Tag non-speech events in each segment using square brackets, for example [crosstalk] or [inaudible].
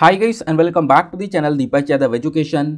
Hi guys and welcome back to the channel Deepak Yadav Education.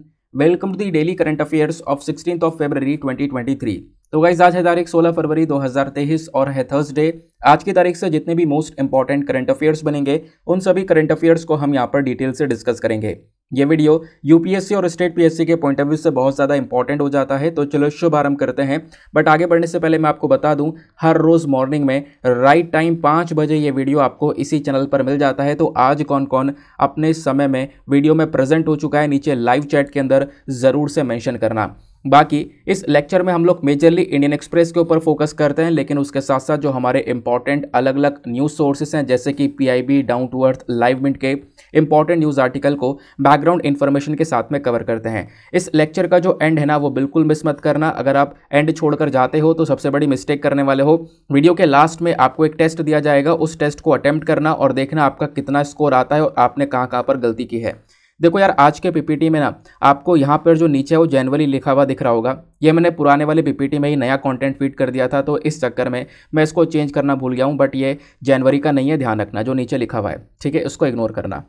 Welcome to the daily current affairs of 16th of February 2023. तो guys आज है तारीख 16 फरवरी 2023 और है Thursday आज की तारीख से जितने भी मोस्ट इंपॉर्टेंट करंट अफेयर्स बनेंगे उन सभी करंट अफेयर्स को हम यहाँ पर डिटेल से डिस्कस करेंगे ये वीडियो यूपीएससी और स्टेट पीएससी के पॉइंट ऑफ व्यू से बहुत ज़्यादा इंपॉर्टेंट हो जाता है तो चलो शुभ आरंभ करते हैं बट आगे बढ़ने से पहले मैं आपको बता दूं हर रोज़ मॉर्निंग में राइट टाइम पाँच बजे ये वीडियो आपको इसी चैनल पर मिल जाता है तो आज कौन कौन अपने समय में वीडियो में प्रेजेंट हो चुका है नीचे लाइव चैट के अंदर ज़रूर से मैंशन करना बाकी इस लेक्चर में हम लोग मेजरली इंडियन एक्सप्रेस के ऊपर फोकस करते हैं लेकिन उसके साथ साथ जो हमारे इंपॉर्टेंट अलग अलग न्यूज़ सोर्सेस हैं जैसे कि PIB down to earth live mint के इंपॉर्टेंट न्यूज़ आर्टिकल को बैकग्राउंड इन्फॉर्मेशन के साथ में कवर करते हैं इस लेक्चर का जो एंड है ना वो बिल्कुल मिस मत करना अगर आप एंड छोड़कर जाते हो तो सबसे बड़ी मिस्टेक करने वाले हो वीडियो के लास्ट में आपको एक टेस्ट दिया जाएगा उस टेस्ट को अटैम्प्ट करना और देखना आपका कितना स्कोर आता है और आपने कहाँ कहाँ पर गलती की है देखो यार आज के पीपीटी में ना आपको यहाँ पर जो नीचे वो जनवरी लिखा हुआ दिख रहा होगा ये मैंने पुराने वाले पीपीटी में ही नया कंटेंट फीड कर दिया था तो इस चक्कर में मैं इसको चेंज करना भूल गया हूँ बट ये जनवरी का नहीं है ध्यान रखना जो नीचे लिखा हुआ है ठीक है इसको इग्नोर करना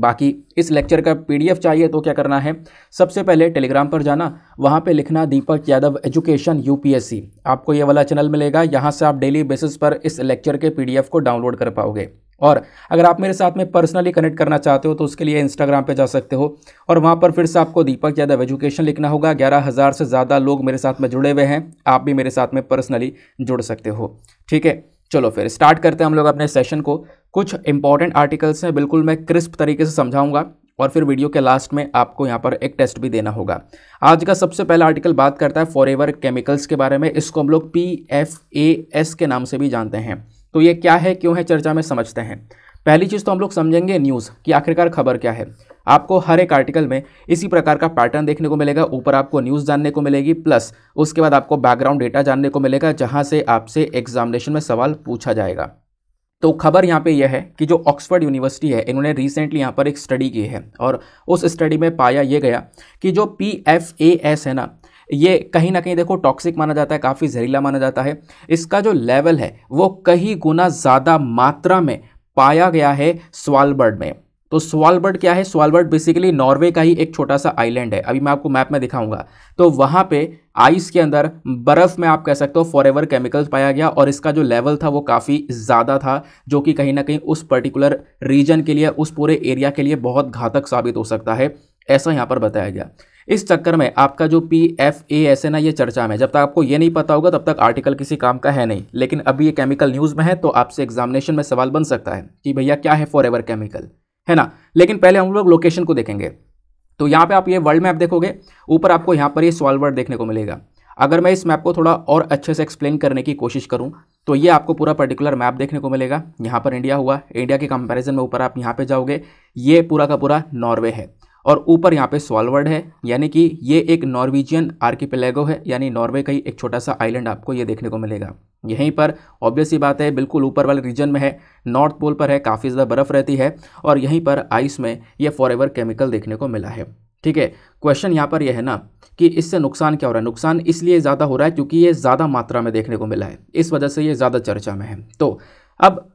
बाकी इस लेक्चर का पीडीएफ चाहिए तो क्या करना है सबसे पहले टेलीग्राम पर जाना वहाँ पे लिखना दीपक यादव एजुकेशन यूपीएससी आपको ये वाला चैनल मिलेगा यहाँ से आप डेली बेसिस पर इस लेक्चर के पीडीएफ को डाउनलोड कर पाओगे और अगर आप मेरे साथ में पर्सनली कनेक्ट करना चाहते हो तो उसके लिए इंस्टाग्राम पे जा सकते हो और वहाँ पर फिर से आपको दीपक यादव एजुकेशन लिखना होगा ग्यारह हज़ार से ज़्यादा लोग मेरे साथ में जुड़े हुए हैं आप भी मेरे साथ में पर्सनली जुड़ सकते हो ठीक है चलो फिर स्टार्ट करते हैं हम लोग अपने सेशन को कुछ इंपॉर्टेंट आर्टिकल्स हैं बिल्कुल मैं क्रिस्प तरीके से समझाऊंगा और फिर वीडियो के लास्ट में आपको यहाँ पर एक टेस्ट भी देना होगा आज का सबसे पहला आर्टिकल बात करता है फॉर केमिकल्स के बारे में इसको हम लोग पी एफ ए एस के नाम से भी जानते हैं तो ये क्या है क्यों है चर्चा में समझते हैं पहली चीज़ तो हम लोग समझेंगे न्यूज़ कि आखिरकार खबर क्या है आपको हर एक आर्टिकल में इसी प्रकार का पैटर्न देखने को मिलेगा ऊपर आपको न्यूज़ जानने को मिलेगी प्लस उसके बाद आपको बैकग्राउंड डेटा जानने को मिलेगा जहाँ से आपसे एग्जामिनेशन में सवाल पूछा जाएगा तो खबर यहाँ पे यह है कि जो ऑक्सफर्ड यूनिवर्सिटी है इन्होंने रिसेंटली यहाँ पर एक स्टडी की है और उस स्टडी में पाया यह गया कि जो पी एफ ए एस है ना ये कहीं ना कहीं देखो टॉक्सिक माना जाता है काफ़ी जहरीला माना जाता है इसका जो लेवल है वो कई गुना ज़्यादा मात्रा में पाया गया है स्वालबर्ड में तो स्वालबर्ड क्या है स्वालबर्ड बेसिकली नॉर्वे का ही एक छोटा सा आइलैंड है अभी मैं आपको मैप में दिखाऊंगा तो वहाँ पे आइस के अंदर बर्फ़ में आप कह सकते हो फॉर एवर केमिकल्स पाया गया और इसका जो लेवल था वो काफ़ी ज़्यादा था जो कि कहीं ना कहीं उस पर्टिकुलर रीजन के लिए उस पूरे एरिया के लिए बहुत घातक साबित हो सकता है ऐसा यहाँ पर बताया गया इस चक्कर में आपका जो पी एफ ए एस है ना ये चर्चा में जब तक आपको ये नहीं पता होगा तब तक आर्टिकल किसी काम का है नहीं लेकिन अभी ये केमिकल न्यूज़ में है तो आपसे एग्जामिनेशन में सवाल बन सकता है कि भैया क्या है फॉर एवर केमिकल है ना लेकिन पहले हम लोग लोकेशन को देखेंगे तो यहाँ पे आप ये वर्ल्ड मैप देखोगे ऊपर आपको यहाँ पर ये सॉल्वर देखने को मिलेगा अगर मैं इस मैप को थोड़ा और अच्छे से एक्सप्लेन करने की कोशिश करूँ तो ये आपको पूरा पर्टिकुलर मैप देखने को मिलेगा यहाँ पर इंडिया हुआ इंडिया के कंपैरिजन में ऊपर आप यहाँ पे जाओगे ये पूरा का पूरा नॉर्वे है और ऊपर यहाँ पे सॉलवर्ड है यानी कि ये एक नॉर्वेजियन आर्किपेलेगो है यानी नॉर्वे का ही एक छोटा सा आइलैंड आपको ये देखने को मिलेगा यहीं पर ऑब्वियस ही बात है बिल्कुल ऊपर वाले रीजन में है नॉर्थ पोल पर है काफ़ी ज़्यादा बर्फ़ रहती है और यहीं पर आइस में यह फॉर केमिकल देखने को मिला है ठीक है क्वेश्चन यहाँ पर यह है ना कि इससे नुकसान क्या हो रहा है नुकसान इसलिए ज़्यादा हो रहा है क्योंकि ये ज़्यादा मात्रा में देखने को मिला है इस वजह से ये ज़्यादा चर्चा में है तो अब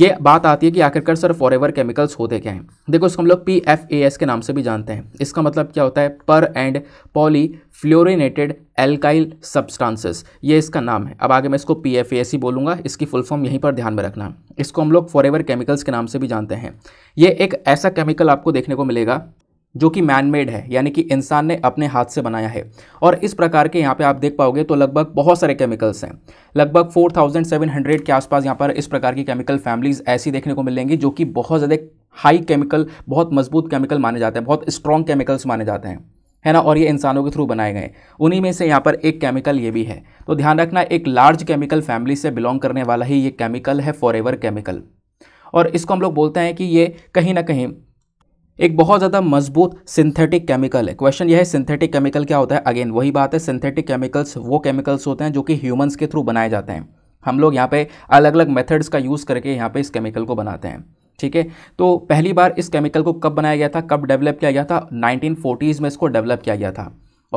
ये बात आती है कि आखिरकार सर फॉरएवर केमिकल्स होते क्या हैं देखो इसको हम लोग पी एफ ए एस के नाम से भी जानते हैं इसका मतलब क्या होता है per and poly fluorinated alkyl substances ये इसका नाम है अब आगे मैं इसको पी एफ ए एस ही बोलूँगा इसकी फुल फॉर्म यहीं पर ध्यान में रखना इसको हम लोग फॉरएवर केमिकल्स के नाम से भी जानते हैं ये एक ऐसा केमिकल आपको देखने को मिलेगा जो कि मैनमेड है यानी कि इंसान ने अपने हाथ से बनाया है और इस प्रकार के यहाँ पे आप देख पाओगे तो लगभग बहुत सारे केमिकल्स हैं लगभग 4700 के आसपास यहाँ पर इस प्रकार की केमिकल फैमिलीज़ ऐसी देखने को मिलेंगी जो कि बहुत ज़्यादा हाई केमिकल बहुत मजबूत केमिकल माने जाते हैं बहुत स्ट्रॉन्ग केमिकल्स माने जाते हैं है ना और ये इंसानों के थ्रू बनाए गए उन्हीं में से यहाँ पर एक केमिकल ये भी है तो ध्यान रखना एक लार्ज केमिकल फैमिली से बिलोंग करने वाला ही ये केमिकल है फॉर केमिकल और इसको हम लोग बोलते हैं कि ये कहीं ना कहीं एक बहुत ज़्यादा मजबूत सिंथेटिक केमिकल है क्वेश्चन यह है सिंथेटिक केमिकल क्या होता है अगेन वही बात है सिंथेटिक केमिकल्स वो केमिकल्स होते हैं जो कि ह्यूमंस के थ्रू बनाए जाते हैं हम लोग यहाँ पे अलग अलग मेथड्स का यूज़ करके यहाँ पे इस केमिकल को बनाते हैं ठीक है तो पहली बार इस केमिकल को कब बनाया गया था कब डेवलप किया गया था नाइनटीन में इसको डेवलप किया गया था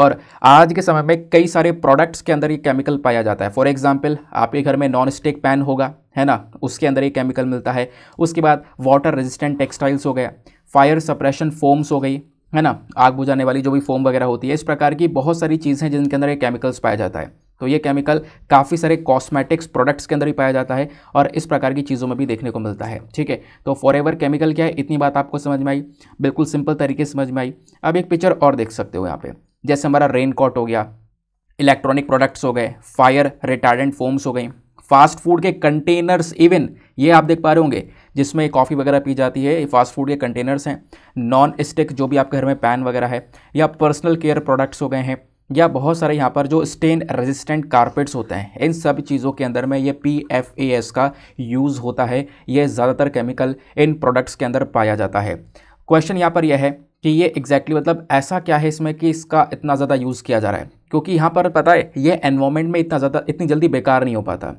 और आज के समय में कई सारे प्रोडक्ट्स के अंदर ये केमिकल पाया जाता है फॉर एग्जाम्पल आपके घर में नॉन स्टिक पैन होगा है ना उसके अंदर ये केमिकल मिलता है उसके बाद वाटर रेजिस्टेंट टेक्सटाइल्स हो गया फायर सप्रेशन फोम्स हो गई है ना आग बुझाने वाली जो भी फोम वगैरह होती है इस प्रकार की बहुत सारी चीज़ें हैं जिनके अंदर ये केमिकल्स पाया जाता है तो ये केमिकल काफ़ी सारे कॉस्मेटिक्स प्रोडक्ट्स के अंदर ही पाया जाता है और इस प्रकार की चीज़ों में भी देखने को मिलता है ठीक है तो फॉर एवर केमिकल क्या है इतनी बात आपको समझ में आई बिल्कुल सिंपल तरीके से समझ में आई अब एक पिक्चर और देख सकते हो यहाँ पे जैसे हमारा रेन हो गया इलेक्ट्रॉनिक प्रोडक्ट्स हो गए फायर रिटार्डेंट फोम्स हो गई फास्ट फूड के कंटेनर्स इवन ये आप देख पा रहे होंगे जिसमें कॉफ़ी वगैरह पी जाती है फास्ट फूड के कंटेनर्स हैं नॉन स्टिक जो भी आपके घर में पैन वगैरह है या पर्सनल केयर प्रोडक्ट्स हो गए हैं या बहुत सारे यहाँ पर जो स्टेन रेजिस्टेंट कारपेट्स होते हैं इन सब चीज़ों के अंदर में ये पी एफ ए एस का यूज़ होता है ये ज़्यादातर केमिकल इन प्रोडक्ट्स के अंदर पाया जाता है क्वेश्चन यहाँ पर यह है कि ये एग्जैक्टली exactly मतलब ऐसा क्या है इसमें कि इसका इतना ज़्यादा यूज़ किया जा रहा है क्योंकि यहाँ पर पता है ये एनवायरमेंट में इतना ज़्यादा इतनी जल्दी बेकार नहीं हो पाता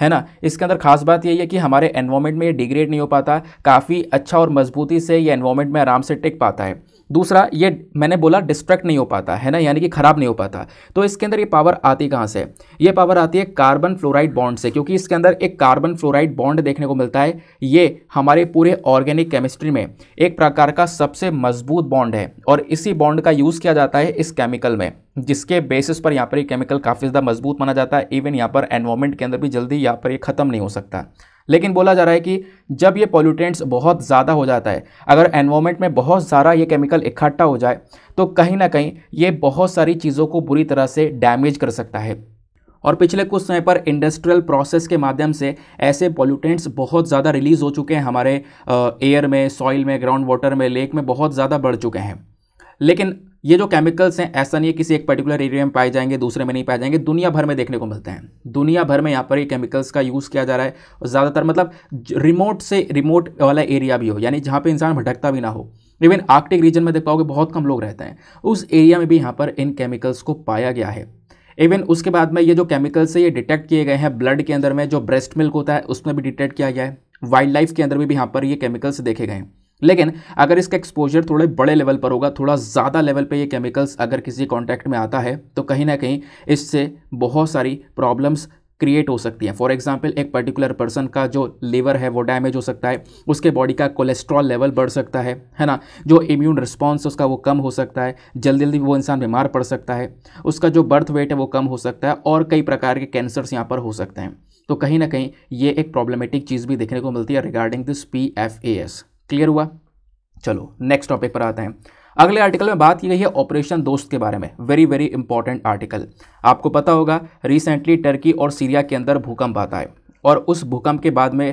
है ना इसके अंदर खास बात यही है कि हमारे एनवायरमेंट में ये डिग्रेड नहीं हो पाता काफ़ी अच्छा और मजबूती से ये एनवायरमेंट में आराम से टिक पाता है दूसरा ये मैंने बोला डिस्ट्रैक्ट नहीं हो पाता है ना यानी कि ख़राब नहीं हो पाता तो इसके अंदर ये पावर आती कहाँ से ये पावर आती है कार्बन फ्लोराइड बॉन्ड से क्योंकि इसके अंदर एक कार्बन फ्लोराइड बॉन्ड देखने को मिलता है ये हमारे पूरे ऑर्गेनिक केमिस्ट्री में एक प्रकार का सबसे मजबूत बॉन्ड है और इसी बॉन्ड का यूज़ किया जाता है इस केमिकल में जिसके बेसिस पर यहाँ पर ये केमिकल काफ़ी ज़्यादा मजबूत माना जाता है इवन यहाँ पर एनवायरमेंट के अंदर भी जल्दी यहाँ पर ये ख़त्म नहीं हो सकता लेकिन बोला जा रहा है कि जब ये पॉल्यूटेंट्स बहुत ज़्यादा हो जाता है अगर एनवायरमेंट में बहुत सारा ये केमिकल इकट्ठा हो जाए तो कहीं ना कहीं ये बहुत सारी चीज़ों को बुरी तरह से डैमेज कर सकता है और पिछले कुछ समय पर इंडस्ट्रियल प्रोसेस के माध्यम से ऐसे पॉल्यूटेंट्स बहुत ज़्यादा रिलीज़ हो चुके हैं हमारे एयर में सॉइल में ग्राउंड वाटर में लेक में बहुत ज़्यादा बढ़ चुके हैं लेकिन ये जो केमिकल्स हैं ऐसा नहीं है किसी एक पर्टिकुलर एरिया में पाए जाएंगे दूसरे में नहीं पाए जाएंगे दुनिया भर में देखने को मिलते हैं दुनिया भर में यहाँ पर ये केमिकल्स का यूज़ किया जा रहा है और ज़्यादातर मतलब रिमोट से रिमोट वाला एरिया भी हो यानी जहाँ पर इंसान भटकता भी ना हो इवन आर्कटिक रीजन में देख पाओगे बहुत कम लोग रहते हैं उस एरिया में भी यहाँ पर इन केमिकल्स को पाया गया है इवन उसके बाद में ये जो केमिकल्स है ये डिटेक्ट किए गए हैं ब्लड के अंदर में जो ब्रेस्ट मिल्क होता है उसमें भी डिटेक्ट किया गया है वाइल्ड लाइफ के अंदर में भी यहाँ पर ये केमिकल्स देखे गए हैं लेकिन अगर इसका एक्सपोजर थोड़े बड़े लेवल पर होगा थोड़ा ज़्यादा लेवल पे ये केमिकल्स अगर किसी कॉन्टैक्ट में आता है तो कहीं ना कहीं इससे बहुत सारी प्रॉब्लम्स क्रिएट हो सकती हैं फॉर एग्जाम्पल एक पर्टिकुलर पर्सन का जो लीवर है वो डैमेज हो सकता है उसके बॉडी का कोलेस्ट्रॉल लेवल बढ़ सकता है है ना जो इम्यून रिस्पॉन्स उसका वो कम हो सकता है जल्दी जल्दी वो इंसान बीमार पड़ सकता है उसका जो बर्थ वेट है वो कम हो सकता है और कई प्रकार के कैंसर्स यहाँ पर हो सकते हैं तो कहीं ना कहीं ये एक प्रॉब्लमेटिक चीज़ भी देखने को मिलती है regarding this P F A S clear हुआ चलो नेक्स्ट टॉपिक पर आते हैं अगले आर्टिकल में बात की गई है ऑपरेशन दोस्त के बारे में वेरी वेरी इंपॉर्टेंट आर्टिकल आपको पता होगा रिसेंटली टर्की और सीरिया के अंदर भूकंप आता है और उस भूकंप के बाद में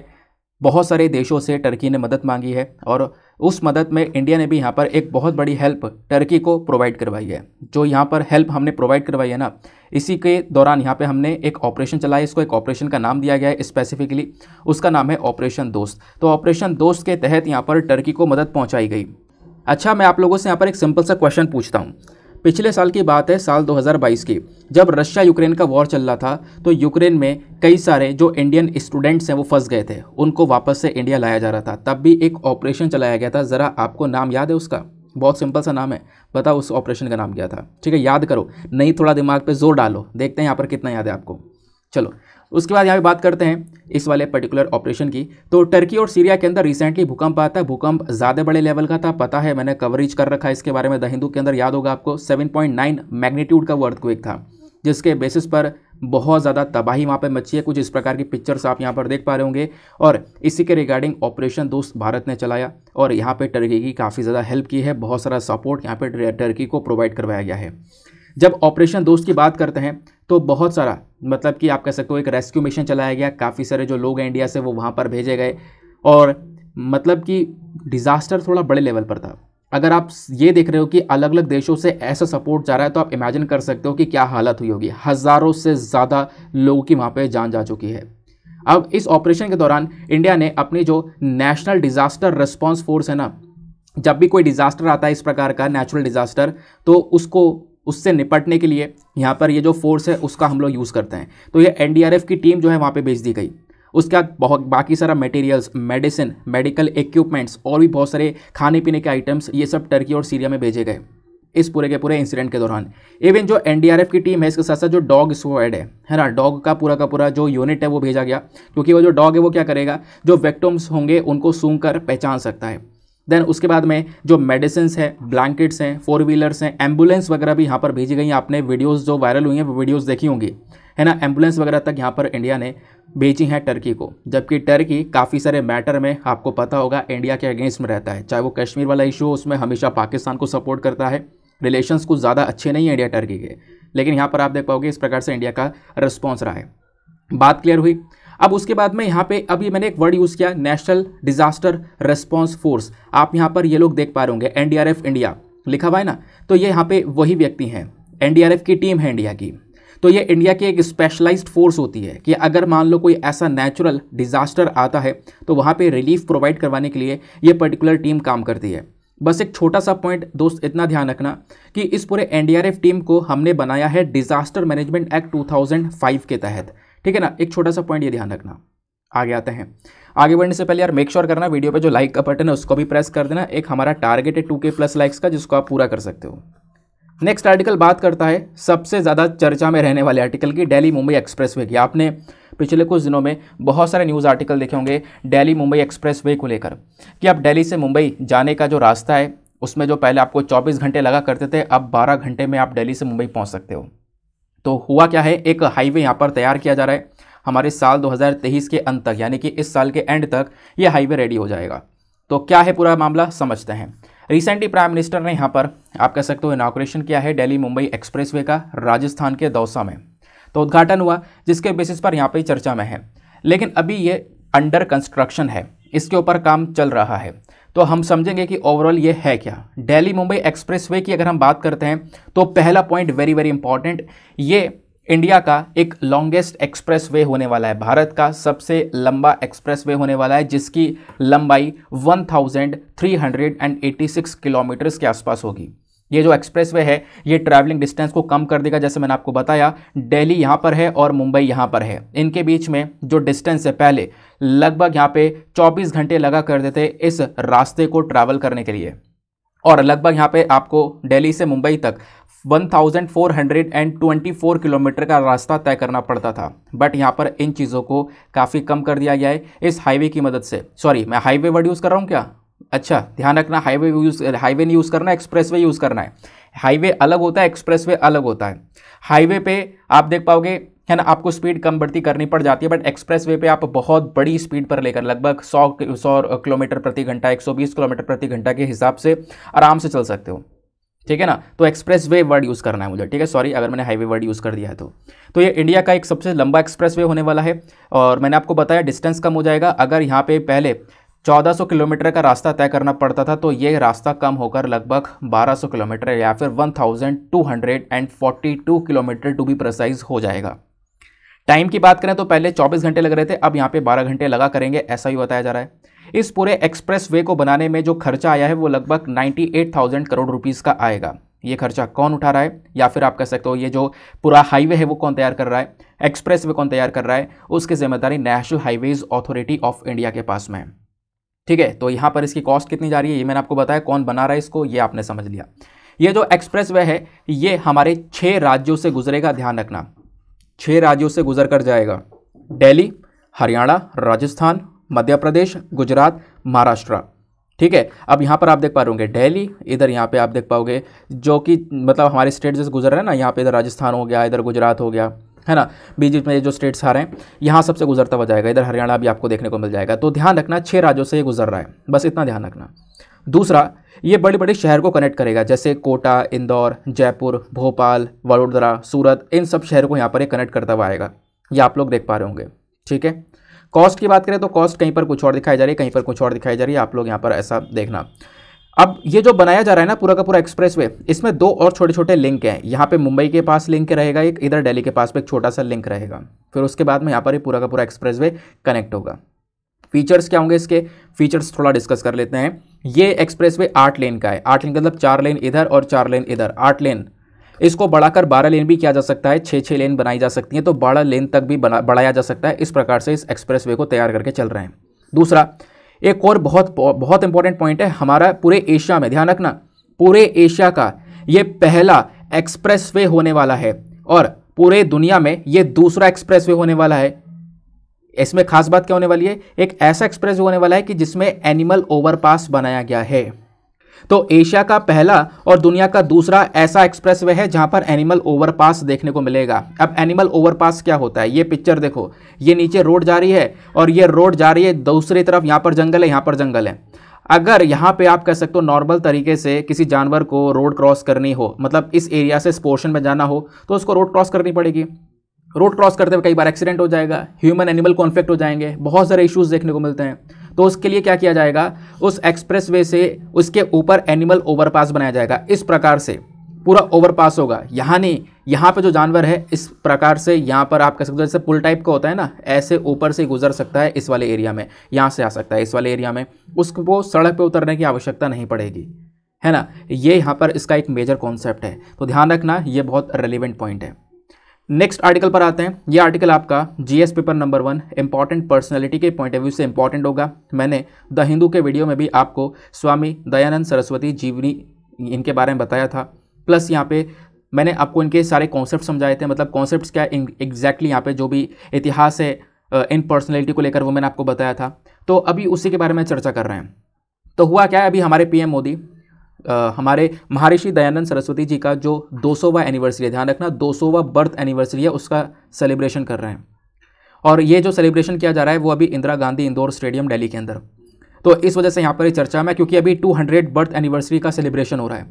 बहुत सारे देशों से टर्की ने मदद मांगी है और उस मदद में इंडिया ने भी यहाँ पर एक बहुत बड़ी हेल्प टर्की को प्रोवाइड करवाई है जो यहाँ पर हेल्प हमने प्रोवाइड करवाई है ना इसी के दौरान यहाँ पे हमने एक ऑपरेशन चलाया इसको एक ऑपरेशन का नाम दिया गया है स्पेसिफिकली उसका नाम है ऑपरेशन दोस्त तो ऑपरेशन दोस्त के तहत यहाँ पर टर्की को मदद पहुँचाई गई अच्छा मैं आप लोगों से यहाँ पर एक सिंपल सा क्वेश्चन पूछता हूँ पिछले साल की बात है साल 2022 की जब रशिया यूक्रेन का वॉर चल रहा था तो यूक्रेन में कई सारे जो इंडियन स्टूडेंट्स हैं वो फंस गए थे उनको वापस से इंडिया लाया जा रहा था तब भी एक ऑपरेशन चलाया गया था ज़रा आपको नाम याद है उसका बहुत सिंपल सा नाम है बताओ उस ऑपरेशन का नाम क्या था ठीक है याद करो नहीं थोड़ा दिमाग पर जोर डालो देखते हैं यहाँ पर कितना याद है आपको चलो उसके बाद यहाँ पे बात करते हैं इस वाले पर्टिकुलर ऑपरेशन की तो टर्की और सीरिया के अंदर रिसेंटली भूकंप आता है भूकंप ज़्यादा बड़े लेवल का था पता है मैंने कवरेज कर रखा है इसके बारे में द हिंदू के अंदर याद होगा आपको 7.9 मैग्नीट्यूड का वर्थ क्विक था जिसके बेसिस पर बहुत ज़्यादा तबाही वहाँ पर मची है कुछ इस प्रकार की पिक्चर्स आप यहाँ पर देख पा रहे होंगे और इसी के रिगार्डिंग ऑपरेशन दोस्त भारत ने चलाया और यहाँ पर टर्की की काफ़ी ज़्यादा हेल्प की है बहुत सारा सपोर्ट यहाँ पर टर्की को प्रोवाइड करवाया गया है जब ऑपरेशन दोस्त की बात करते हैं तो बहुत सारा मतलब कि आप कह सकते हो एक रेस्क्यू मिशन चलाया गया काफ़ी सारे जो लोग हैं इंडिया से वो वहाँ पर भेजे गए और मतलब कि डिज़ास्टर थोड़ा बड़े लेवल पर था अगर आप ये देख रहे हो कि अलग अलग देशों से ऐसा सपोर्ट जा रहा है तो आप इमेजिन कर सकते हो कि क्या हालत हुई होगी हज़ारों से ज़्यादा लोगों की वहाँ पर जान जा चुकी है अब इस ऑपरेशन के दौरान इंडिया ने अपनी जो नेशनल डिज़ास्टर रिस्पॉन्स फोर्स है ना जब भी कोई डिज़ास्टर आता है इस प्रकार का नेचुरल डिज़ास्टर तो उसको उससे निपटने के लिए यहाँ पर ये जो फोर्स है उसका हम लोग यूज़ करते हैं तो ये एनडीआरएफ की टीम जो है वहाँ पर भेज दी गई उसके बाद बहुत बाकी सारा मटेरियल्स मेडिसिन मेडिकल इक्विपमेंट्स और भी बहुत सारे खाने पीने के आइटम्स ये सब टर्की और सीरिया में भेजे गए इस पूरे के पूरे इंसिडेंट के दौरान इवन जो एनडीआरएफ की टीम है इसके साथ साथ जो डॉग स्क्वाड है है ना डॉग का पूरा का पूरा जो यूनिट है वो भेजा गया क्योंकि वो जो डॉग है वो क्या करेगा जो वैक्टोम्स होंगे उनको सूंघ कर पहचान सकता है देन उसके बाद में जो मेडिसिन हैं ब्लैंकेट्स हैं फोर व्हीलर्स हैं एम्बुलेंस वगैरह भी यहाँ पर भेजी गई आपने वीडियोज़ जो वायरल हुई हैं वो वीडियोज़ देखी होंगी है ना एम्बुलेंस वगैरह तक यहाँ पर इंडिया ने बेची हैं टर्की को जबकि टर्की काफ़ी सारे मैटर में आपको पता होगा इंडिया के अगेंस्ट में रहता है चाहे वो कश्मीर वाला इशू उसमें हमेशा पाकिस्तान को सपोर्ट करता है रिलेशंस कुछ ज़्यादा अच्छे नहीं हैं इंडिया टर्की के लेकिन यहाँ पर आप देख पाओगे इस प्रकार से इंडिया का रिस्पॉन्स रहा है बात क्लियर हुई अब उसके बाद में यहाँ पे अभी मैंने एक वर्ड यूज़ किया नेशनल डिजास्टर रेस्पॉन्स फोर्स आप यहाँ पर ये लोग देख पा रहे होंगे एफ इंडिया लिखा हुआ है ना तो ये यहाँ पे वही व्यक्ति हैं एफ की टीम है इंडिया की तो ये इंडिया की एक स्पेशलाइज्ड फोर्स होती है कि अगर मान लो कोई ऐसा नेचुरल डिजास्टर आता है तो वहाँ पे रिलीफ प्रोवाइड करवाने के लिए ये पर्टिकुलर टीम काम करती है बस एक छोटा सा पॉइंट दोस्त इतना ध्यान रखना कि इस पूरे एनडीआरएफ टीम को हमने बनाया है डिजास्टर मैनेजमेंट एक्ट 2005 के तहत ठीक है ना एक छोटा सा पॉइंट ये ध्यान रखना आगे आते हैं आगे बढ़ने से पहले यार मेक श्योर sure करना वीडियो पे जो लाइक का बटन है उसको भी प्रेस कर देना एक हमारा टारगेट है टू के प्लस लाइक्स का जिसको आप पूरा कर सकते हो नेक्स्ट आर्टिकल बात करता है सबसे ज़्यादा चर्चा में रहने वाले आर्टिकल की डेली मुंबई एक्सप्रेस वे की आपने पिछले कुछ दिनों में बहुत सारे न्यूज़ आर्टिकल देखे होंगे डेली मुंबई एक्सप्रेस वे को लेकर कि आप डेली से मुंबई जाने का जो रास्ता है उसमें जो पहले आपको 24 घंटे लगा करते थे अब 12 घंटे में आप दिल्ली से मुंबई पहुंच सकते हो तो हुआ क्या है एक हाईवे यहाँ पर तैयार किया जा रहा है हमारे साल 2023 के अंत तक यानी कि इस साल के एंड तक ये हाईवे रेडी हो जाएगा तो क्या है पूरा मामला समझते हैं रिसेंटली प्राइम मिनिस्टर ने यहाँ पर आप कह सकते हो इनाग्रेशन किया है डेली मुंबई एक्सप्रेस का राजस्थान के दौसा में तो उद्घाटन हुआ जिसके बेसिस पर यहाँ पर चर्चा में है लेकिन अभी ये अंडर कंस्ट्रक्शन है इसके ऊपर काम चल रहा है तो हम समझेंगे कि ओवरऑल ये है क्या दिल्ली मुंबई एक्सप्रेसवे की अगर हम बात करते हैं तो पहला पॉइंट वेरी वेरी इंपॉर्टेंट ये इंडिया का एक लॉन्गेस्ट एक्सप्रेसवे होने वाला है भारत का सबसे लंबा एक्सप्रेसवे होने वाला है जिसकी लंबाई 1386 किलोमीटर्स के आसपास होगी ये जो एक्सप्रेस वे है ये ट्रैवलिंग डिस्टेंस को कम कर देगा जैसे मैंने आपको बताया दिल्ली यहाँ पर है और मुंबई यहाँ पर है इनके बीच में जो डिस्टेंस है पहले लगभग यहाँ पे 24 घंटे लगा कर देते इस रास्ते को ट्रैवल करने के लिए और लगभग यहाँ पे आपको दिल्ली से मुंबई तक 1424 किलोमीटर का रास्ता तय करना पड़ता था बट यहाँ पर इन चीज़ों को काफ़ी कम कर दिया गया है इस हाईवे की मदद से सॉरी मैं हाईवे वर्ड यूज़ कर रहा हूँ क्या अच्छा ध्यान रखना हाईवे यूज़ हाईवे नहीं यूज़ करना एक्सप्रेस वे यूज़ करना है हाईवे अलग होता है एक्सप्रेस वे अलग होता है हाईवे पे आप देख पाओगे है ना आपको स्पीड कम बढ़ती करनी पड़ जाती है बट एक्सप्रेस वे पे आप बहुत बड़ी स्पीड पर लेकर लगभग 100 सौ किलोमीटर प्रति घंटा 120 किलोमीटर प्रति घंटा के हिसाब से आराम से चल सकते हो ठीक है ना तो एक्सप्रेस वे वर्ड यूज़ करना है मुझे ठीक है सॉरी अगर मैंने हाईवे वर्ड यूज़ कर दिया है तो तो ये इंडिया का एक सबसे लंबा एक्सप्रेस वे होने वाला है और मैंने आपको बताया डिस्टेंस कम हो जाएगा अगर यहाँ पे पहले 1400 किलोमीटर का रास्ता तय करना पड़ता था तो ये रास्ता कम होकर लगभग 1200 किलोमीटर या फिर 1242 किलोमीटर टू बी प्रसाइज हो जाएगा टाइम की बात करें तो पहले 24 घंटे लग रहे थे अब यहाँ पे 12 घंटे लगा करेंगे ऐसा ही बताया जा रहा है इस पूरे एक्सप्रेस वे को बनाने में जो खर्चा आया है वो लगभग 98,000 करोड़ रुपीस का आएगा ये खर्चा कौन उठा रहा है या फिर आप कह सकते हो ये जो पूरा हाईवे है वो कौन तैयार कर रहा है एक्सप्रेस वे कौन तैयार कर रहा है उसकी जिम्मेदारी national highways authority of India के पास में है ठीक है तो यहाँ पर इसकी कॉस्ट कितनी जा रही है ये मैंने आपको बताया कौन बना रहा है इसको ये आपने समझ लिया ये जो एक्सप्रेस वे है ये हमारे छः राज्यों से गुजरेगा ध्यान रखना छः राज्यों से गुजर कर जाएगा डेली हरियाणा राजस्थान मध्य प्रदेश गुजरात महाराष्ट्र ठीक है अब यहाँ पर आप देख पा रहे होंगे डेली इधर यहाँ पे आप देख पाओगे जो कि मतलब हमारे स्टेट जैसे गुजर रहे हैं ना यहाँ पे इधर राजस्थान हो गया इधर गुजरात हो गया है ना बीच बीच में जो स्टेट्स आ रहे हैं यहाँ सबसे गुजरता हुआ जाएगा इधर हरियाणा भी आपको देखने को मिल जाएगा तो ध्यान रखना छः राज्यों से ये गुजर रहा है बस इतना ध्यान रखना दूसरा ये बड़े बड़े शहर को कनेक्ट करेगा जैसे कोटा इंदौर जयपुर भोपाल वडोदरा सूरत इन सब शहरों को यहाँ पर ये कनेक्ट करता हुआ आएगा ये आप लोग देख पा रहे होंगे ठीक है कॉस्ट की बात करें तो कॉस्ट कहीं पर कुछ और दिखाई जा रही है कहीं पर कुछ और दिखाई जा रही है आप लोग यहाँ पर ऐसा देखना अब ये जो बनाया जा रहा है ना पूरा का पूरा वे इसमें दो और छोटे छोटे लिंक हैं यहाँ पे मुंबई के पास लिंक रहेगा एक इधर दिल्ली के पास पे एक छोटा सा लिंक रहेगा फिर उसके बाद में यहाँ पर ही पूरा का पूरा वे कनेक्ट होगा फीचर्स क्या होंगे इसके फीचर्स थोड़ा डिस्कस कर लेते हैं ये वे आठ लेन का है आठ लेन का मतलब चार लेन इधर और चार लेन इधर आठ लेन इसको बढ़ाकर बारह लेन भी किया जा सकता है छः छः लेन बनाई जा सकती है तो बारह लेन तक भी बढ़ाया जा सकता है इस प्रकार से इस वे को तैयार करके चल रहे हैं दूसरा एक और बहुत बहुत इंपॉर्टेंट पॉइंट है हमारा पूरे एशिया में ध्यान रखना पूरे एशिया का ये पहला एक्सप्रेस वे होने वाला है और पूरे दुनिया में ये दूसरा एक्सप्रेस वे होने वाला है इसमें खास बात क्या होने वाली है एक ऐसा एक्सप्रेस होने वाला है कि जिसमें एनिमल ओवरपास बनाया गया है तो एशिया का पहला और दुनिया का दूसरा ऐसा एक्सप्रेस वे है जहां पर एनिमल ओवरपास देखने को मिलेगा अब एनिमल ओवरपास क्या होता है ये पिक्चर देखो ये नीचे रोड जा रही है और ये रोड जा रही है दूसरी तरफ यहाँ पर जंगल है यहाँ पर जंगल है अगर यहाँ पे आप कह सकते हो नॉर्मल तरीके से किसी जानवर को रोड क्रॉस करनी हो मतलब इस एरिया से इस पोर्शन में जाना हो तो उसको रोड क्रॉस करनी पड़ेगी रोड क्रॉस करते हुए कई बार एक्सीडेंट हो जाएगा ह्यूमन एनिमल कॉन्फ्लिक्ट हो जाएंगे बहुत सारे इश्यूज़ देखने को मिलते हैं तो उसके लिए क्या किया जाएगा उस एक्सप्रेस वे से उसके ऊपर एनिमल ओवरपास बनाया जाएगा इस प्रकार से पूरा ओवरपास होगा यहाँ नहीं यहाँ पे जो जानवर है इस प्रकार से यहाँ पर आप कह सकते हो जैसे पुल टाइप का होता है ना ऐसे ऊपर से गुजर सकता है इस वाले एरिया में यहाँ से आ सकता है इस वाले एरिया में उसको सड़क पे उतरने की आवश्यकता नहीं पड़ेगी है ना ये यहाँ पर इसका एक मेजर कॉन्सेप्ट है तो ध्यान रखना ये बहुत रेलिवेंट पॉइंट है नेक्स्ट आर्टिकल पर आते हैं ये आर्टिकल आपका GS paper number one important personality के पॉइंट ऑफ व्यू से इंपॉर्टेंट होगा मैंने द हिंदू के वीडियो में भी आपको स्वामी दयानंद सरस्वती जीवनी इनके बारे में बताया था प्लस यहाँ पे मैंने आपको इनके सारे कॉन्सेप्ट समझाए थे मतलब कॉन्सेप्ट क्या एग्जैक्टली यहाँ पर जो भी इतिहास है इन पर्सनैलिटी को लेकर वो मैंने आपको बताया था तो अभी उसी के बारे में चर्चा कर रहे हैं तो हुआ क्या है अभी हमारे पी मोदी हमारे महर्षि दयानंद सरस्वती जी का जो 200वां एनिवर्सरी है ध्यान रखना 200वां बर्थ एनिवर्सरी है उसका सेलिब्रेशन कर रहे हैं और ये जो सेलिब्रेशन किया जा रहा है वो अभी इंदिरा गांधी इंदौर स्टेडियम दिल्ली के अंदर तो इस वजह से यहाँ पर चर्चा में क्योंकि अभी 200 बर्थ एनिवर्सरी का सेलिब्रेशन हो रहा है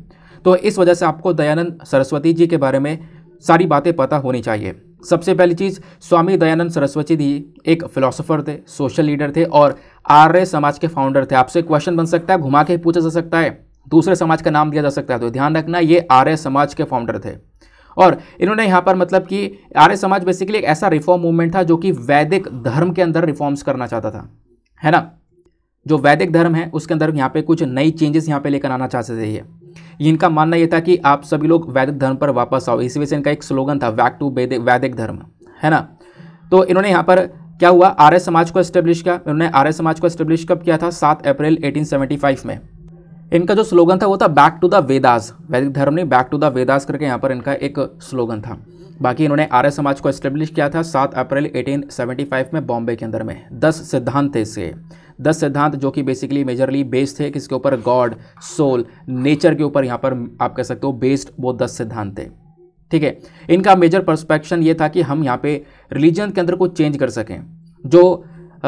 तो इस वजह से आपको दयानंद सरस्वती जी के बारे में सारी बातें पता होनी चाहिए सबसे पहली चीज़ स्वामी दयानंद सरस्वती जी एक फिलोसोफर थे सोशल लीडर थे और आर्य समाज के फाउंडर थे आपसे क्वेश्चन बन सकता है घुमा के पूछा जा सकता है दूसरे समाज का नाम दिया जा सकता है तो ध्यान रखना ये आर्य समाज के फाउंडर थे और इन्होंने यहाँ पर मतलब कि आर्य समाज बेसिकली एक ऐसा रिफॉर्म मूवमेंट था जो कि वैदिक धर्म के अंदर रिफॉर्म्स करना चाहता था है ना जो वैदिक धर्म है उसके अंदर यहाँ पे कुछ नई चेंजेस यहाँ पे लेकर आना चाहते थे ये इनका मानना ये था कि आप सभी लोग वैदिक धर्म पर वापस आओ इसी वजह से इनका एक स्लोगन था वैक टू वैदिक धर्म है ना तो इन्होंने यहाँ पर क्या हुआ आर्य समाज को एस्टेब्लिश किया इन्होंने आर्य समाज को इस्टेब्लिश कब किया था सात अप्रैल एटीन में इनका जो स्लोगन था वो था बैक टू द वेदास वैदिक धर्म ने बैक टू द वेदास करके यहाँ पर इनका एक स्लोगन था बाकी इन्होंने आर्य समाज को एस्टेब्लिश किया था सात अप्रैल 1875 में बॉम्बे के अंदर में दस सिद्धांत थे इसके दस सिद्धांत जो कि बेसिकली मेजरली बेस्ड थे किसके ऊपर गॉड सोल नेचर के ऊपर यहाँ पर आप कह सकते हो बेस्ड वो दस सिद्धांत थे ठीक है इनका मेजर परस्पेक्शन ये था कि हम यहाँ पे रिलीजन के अंदर को चेंज कर सकें जो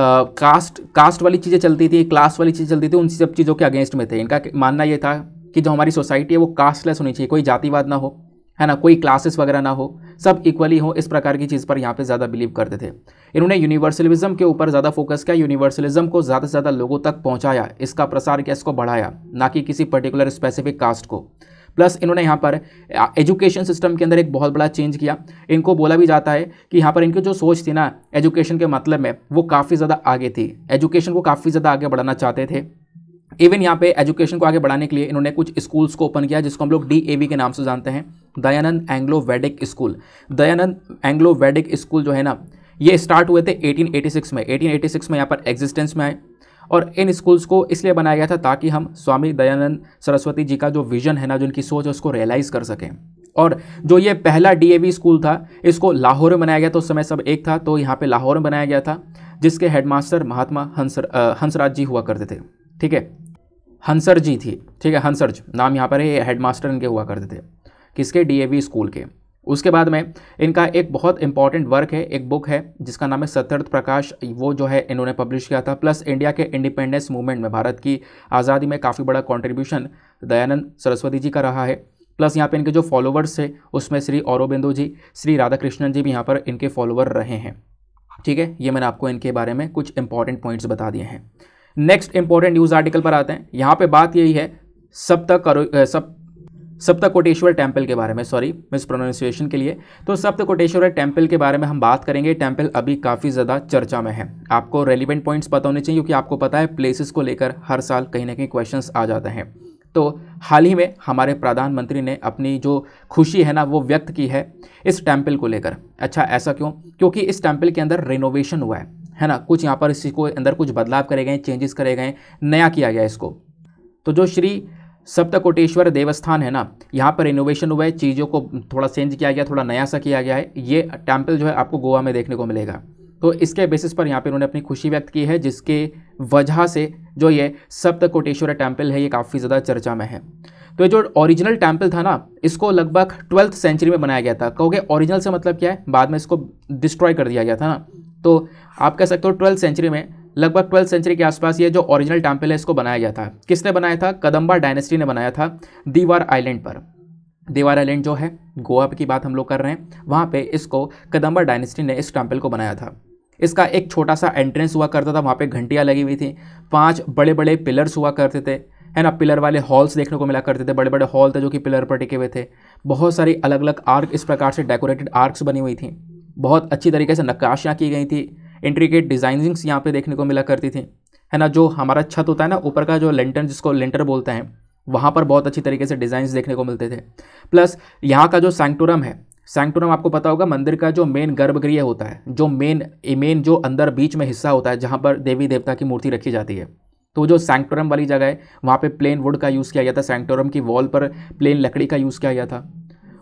कास्ट कास्ट वाली चीज़ें चलती थी क्लास वाली चीज़ें चलती थी उन सब चीज़ों के अगेंस्ट में थे इनका मानना ये था कि जो हमारी सोसाइटी है वो कास्टलेस होनी चाहिए कोई जातिवाद ना हो है ना कोई क्लासेस वगैरह ना हो सब इक्वली हो इस प्रकार की चीज़ पर यहाँ पे ज़्यादा बिलीव करते थे इन्होंने यूनिवर्सलिज्म के ऊपर ज़्यादा फोकस किया यूनिवर्सलिज्म को ज़्यादा से ज़्यादा लोगों तक पहुँचाया इसका प्रसार किया इसको बढ़ाया ना कि किसी पर्टिकुलर स्पेसिफिक कास्ट को प्लस इन्होंने यहाँ पर एजुकेशन सिस्टम के अंदर एक बहुत बड़ा चेंज किया इनको बोला भी जाता है कि यहाँ पर इनकी जो सोच थी ना एजुकेशन के मतलब में वो काफ़ी ज़्यादा आगे थी एजुकेशन को काफ़ी ज़्यादा आगे बढ़ाना चाहते थे इवन यहाँ पे एजुकेशन को आगे बढ़ाने के लिए इन्होंने कुछ स्कूल्स को ओपन किया जिसको हम लोग डी के नाम से जानते हैं Dayanand Anglo Vedic school Dayanand Anglo Vedic school जो है ना ये स्टार्ट हुए थे 1886 में 1886 में यहाँ पर एग्जिस्टेंस में आए और इन स्कूल्स को इसलिए बनाया गया था ताकि हम स्वामी दयानंद सरस्वती जी का जो विजन है ना जो उनकी सोच है उसको रियलाइज़ कर सकें और जो ये पहला डीएवी स्कूल था इसको लाहौर में बनाया गया था उस समय सब एक था तो यहाँ पे लाहौर में बनाया गया था जिसके हेडमास्टर महात्मा हंसर हंसराज जी हुआ करते थे ठीक है हंसर जी थी ठीक है हंसरज नाम यहाँ पर है हेडमास्टर इनके हुआ करते थे किसके डीएवी स्कूल के उसके बाद में इनका एक बहुत इंपॉर्टेंट वर्क है एक बुक है जिसका नाम है सत्यर्थ प्रकाश वो जो है इन्होंने पब्लिश किया था प्लस इंडिया के इंडिपेंडेंस मूवमेंट में भारत की आज़ादी में काफ़ी बड़ा कॉन्ट्रीब्यूशन दयानंद सरस्वती जी का रहा है प्लस यहाँ पे इनके जो फॉलोवर्स है उसमें श्री औरबिंदो जी श्री राधाकृष्णन जी भी यहाँ पर इनके फॉलोअर रहे हैं ठीक है ये मैंने आपको इनके बारे में कुछ इंपॉर्टेंट पॉइंट्स बता दिए हैं नेक्स्ट इंपॉर्टेंट न्यूज़ आर्टिकल पर आते हैं यहाँ पे बात यही है सप्त करो सब सप्त कोटेश्वर टेम्पल के बारे में सॉरी मिस प्रोनाउंसिएशन के लिए तो सप्त कोटेश्वर टेम्पल के बारे में हम बात करेंगे टेम्पल अभी काफ़ी ज़्यादा चर्चा में है आपको रेलिवेंट पॉइंट्स पता होने चाहिए क्योंकि आपको पता है प्लेसेस को लेकर हर साल कहीं ना कहीं क्वेश्चन आ जाते हैं तो हाल ही में हमारे प्रधानमंत्री ने अपनी जो खुशी है ना वो व्यक्त की है इस टेम्पल को लेकर अच्छा ऐसा क्यों क्योंकि इस टेम्पल के अंदर रिनोवेशन हुआ है है ना कुछ यहाँ पर इसको अंदर कुछ बदलाव करे गए चेंजेस करे गए नया किया गया इसको तो जो श्री सप्तकोटेश्वर देवस्थान है ना यहाँ पर इनोवेशन हुआ है चीज़ों को थोड़ा चेंज किया गया थोड़ा नया सा किया गया है ये टेम्पल जो है आपको गोवा में देखने को मिलेगा तो इसके बेसिस पर यहाँ पर उन्होंने अपनी खुशी व्यक्त की है जिसके वजह से जो ये सप्तकोटेश्वर टेम्पल है ये काफ़ी ज़्यादा चर्चा में है तो ये जो ओरिजिनल टेम्पल था ना इसको लगभग ट्वेल्थ सेंचुरी में बनाया गया था कहोगे ओरिजिनल से मतलब क्या है बाद में इसको डिस्ट्रॉय कर दिया गया था ना तो आप कह सकते हो ट्वेल्थ सेंचुरी में लगभग ट्वेल्थ सेंचुरी के आसपास ये जो ओरिजिनल टेम्पल है इसको बनाया गया था किसने बनाया था कदम्बा डायनेस्टी ने बनाया था दीवार आइलैंड पर दीवार आइलैंड जो है गोवा की बात हम लोग कर रहे हैं वहाँ पे इसको कदम्बा डायनेस्टी ने इस टेम्पल को बनाया था इसका एक छोटा सा एंट्रेंस हुआ करता था वहाँ पे घंटियाँ लगी हुई थी पांच बड़े बड़े पिलर्स हुआ करते थे है ना पिलर वाले हॉल्स देखने को मिला करते थे बड़े बड़े हॉल थे जो कि पिलर पर टिके हुए थे बहुत सारी अलग अलग आर्क इस प्रकार से डेकोरेटेड आर्क्स बनी हुई थी बहुत अच्छी तरीके से नक्काशियाँ की गई थी इंट्रीकेट डिजाइनिंग्स यहाँ पे देखने को मिला करती थी है ना जो हमारा छत होता है ना ऊपर का जो लेंटर जिसको लेंटर बोलते हैं वहाँ पर बहुत अच्छी तरीके से डिजाइन देखने को मिलते थे प्लस यहाँ का जो सैंक्टोरम है सैंक्टोरम आपको पता होगा मंदिर का जो मेन गर्भगृह होता है जो मेन मेन जो अंदर बीच में हिस्सा होता है जहाँ पर देवी देवता की मूर्ति रखी जाती है तो जो सैंक्टोरम वाली जगह है वहाँ पे प्लेन वुड का यूज़ किया गया था सैंक्टोरम की वॉल पर प्लेन लकड़ी का यूज़ किया गया था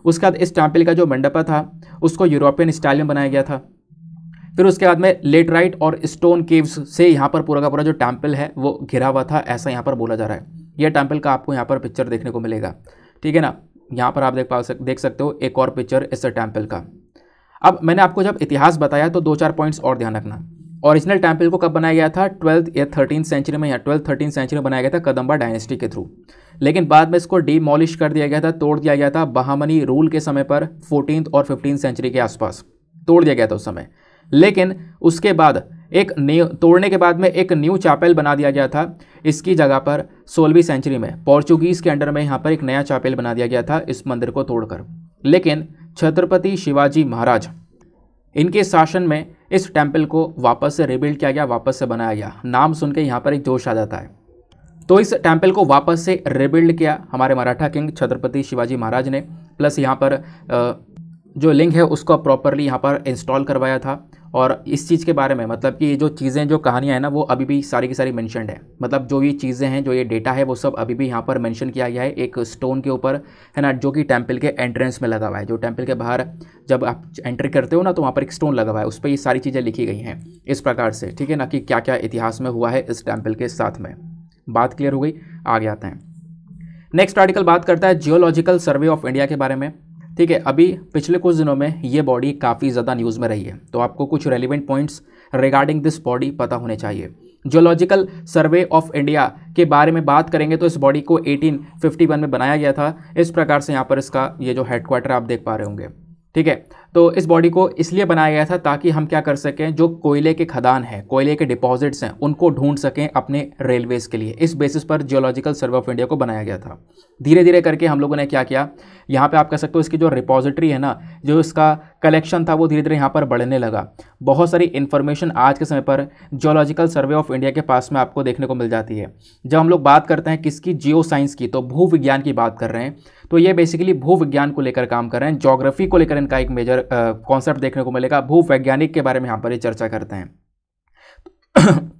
उसके बाद इस टेम्पल का जो मंडपा था उसको यूरोपियन स्टाइल में बनाया गया था फिर उसके बाद में लेटराइट और स्टोन केव्स से यहाँ पर पूरा का पूरा जो टैंपल है वो घिरा हुआ था ऐसा यहाँ पर बोला जा रहा है यह टेम्पल का आपको यहाँ पर पिक्चर देखने को मिलेगा ठीक है ना यहाँ पर आप देख पा सक देख सकते हो एक और पिक्चर इस टैंपल का अब मैंने आपको जब इतिहास बताया तो दो चार पॉइंट्स और ध्यान रखना ओरिजिनल टैंपल को कब बनाया गया था ट्वेल्थ या थर्टीन सेंचुरी में या ट्वेल्थ थर्टीन सेंचुरी में बनाया गया था कदम्बा डायनेस्टी के थ्रू लेकिन बाद में इसको डीमोलिश कर दिया गया था तोड़ दिया गया था बहामनी रूल के समय पर फोर्टीन और फिफ्टीन सेंचुरी के आसपास तोड़ दिया गया था उस समय लेकिन उसके बाद एक न्यू तोड़ने के बाद में एक न्यू चैपल बना दिया गया था इसकी जगह पर सोलहवीं सेंचुरी में पोर्चुगीज़ के अंडर में यहाँ पर एक नया चैपल बना दिया गया था इस मंदिर को तोड़कर लेकिन छत्रपति शिवाजी महाराज इनके शासन में इस टेम्पल को वापस से रिबिल्ड किया गया वापस से बनाया गया नाम सुन के यहाँ पर एक जोश आ जाता है तो इस टेम्पल को वापस से रिबिल्ड किया हमारे मराठा किंग छत्रपति शिवाजी महाराज ने प्लस यहाँ पर जो लिंग है उसको प्रॉपरली यहाँ पर इंस्टॉल करवाया था और इस चीज़ के बारे में मतलब कि जो चीज़ें जो कहानियाँ हैं ना वो अभी भी सारी की सारी मैंशनड है मतलब जो ये चीज़ें हैं जो ये डेटा है वो सब अभी भी यहाँ पर मैंशन किया गया है एक स्टोन के ऊपर है ना जो कि टेम्पल के एंट्रेंस में लगा हुआ है जो टेम्पल के बाहर जब आप एंट्री करते हो ना तो वहाँ पर एक स्टोन लगा हुआ है उस पर ये सारी चीज़ें लिखी गई हैं इस प्रकार से ठीक है ना कि क्या क्या इतिहास में हुआ है इस टेम्पल के साथ में बात क्लियर हो गई आगे आते हैं नेक्स्ट आर्टिकल बात करता है जियोलॉजिकल सर्वे ऑफ इंडिया के बारे में ठीक है अभी पिछले कुछ दिनों में ये बॉडी काफ़ी ज़्यादा न्यूज़ में रही है तो आपको कुछ relevant points regarding this body पता होने चाहिए जोलॉजिकल सर्वे ऑफ इंडिया के बारे में बात करेंगे तो इस बॉडी को 1851 में बनाया गया था इस प्रकार से यहाँ पर इसका ये जो हेडक्वार्टर आप देख पा रहे होंगे ठीक है तो इस बॉडी को इसलिए बनाया गया था ताकि हम क्या कर सकें जो कोयले के खदान हैं कोयले के डिपॉजिट्स हैं उनको ढूंढ सकें अपने रेलवेज़ के लिए इस बेसिस पर जियोलॉजिकल सर्वे ऑफ इंडिया को बनाया गया था धीरे धीरे करके हम लोगों ने क्या किया यहाँ पे आप कह सकते हो इसकी जो रिपोजिटरी है ना जो इसका कलेक्शन था वो धीरे धीरे यहाँ पर बढ़ने लगा बहुत सारी इन्फॉर्मेशन आज के समय पर जियोलॉजिकल सर्वे ऑफ इंडिया के पास में आपको देखने को मिल जाती है जब हम लोग बात करते हैं किसकी जियो साइंस की तो विज्ञान की बात कर रहे हैं तो ये बेसिकली विज्ञान को लेकर काम कर रहे हैं जोग्राफी को लेकर इनका एक मेजर कॉन्सेप्ट देखने को मिलेगा भूवैज्ञानिक के बारे में यहाँ पर ये चर्चा करते हैं [coughs]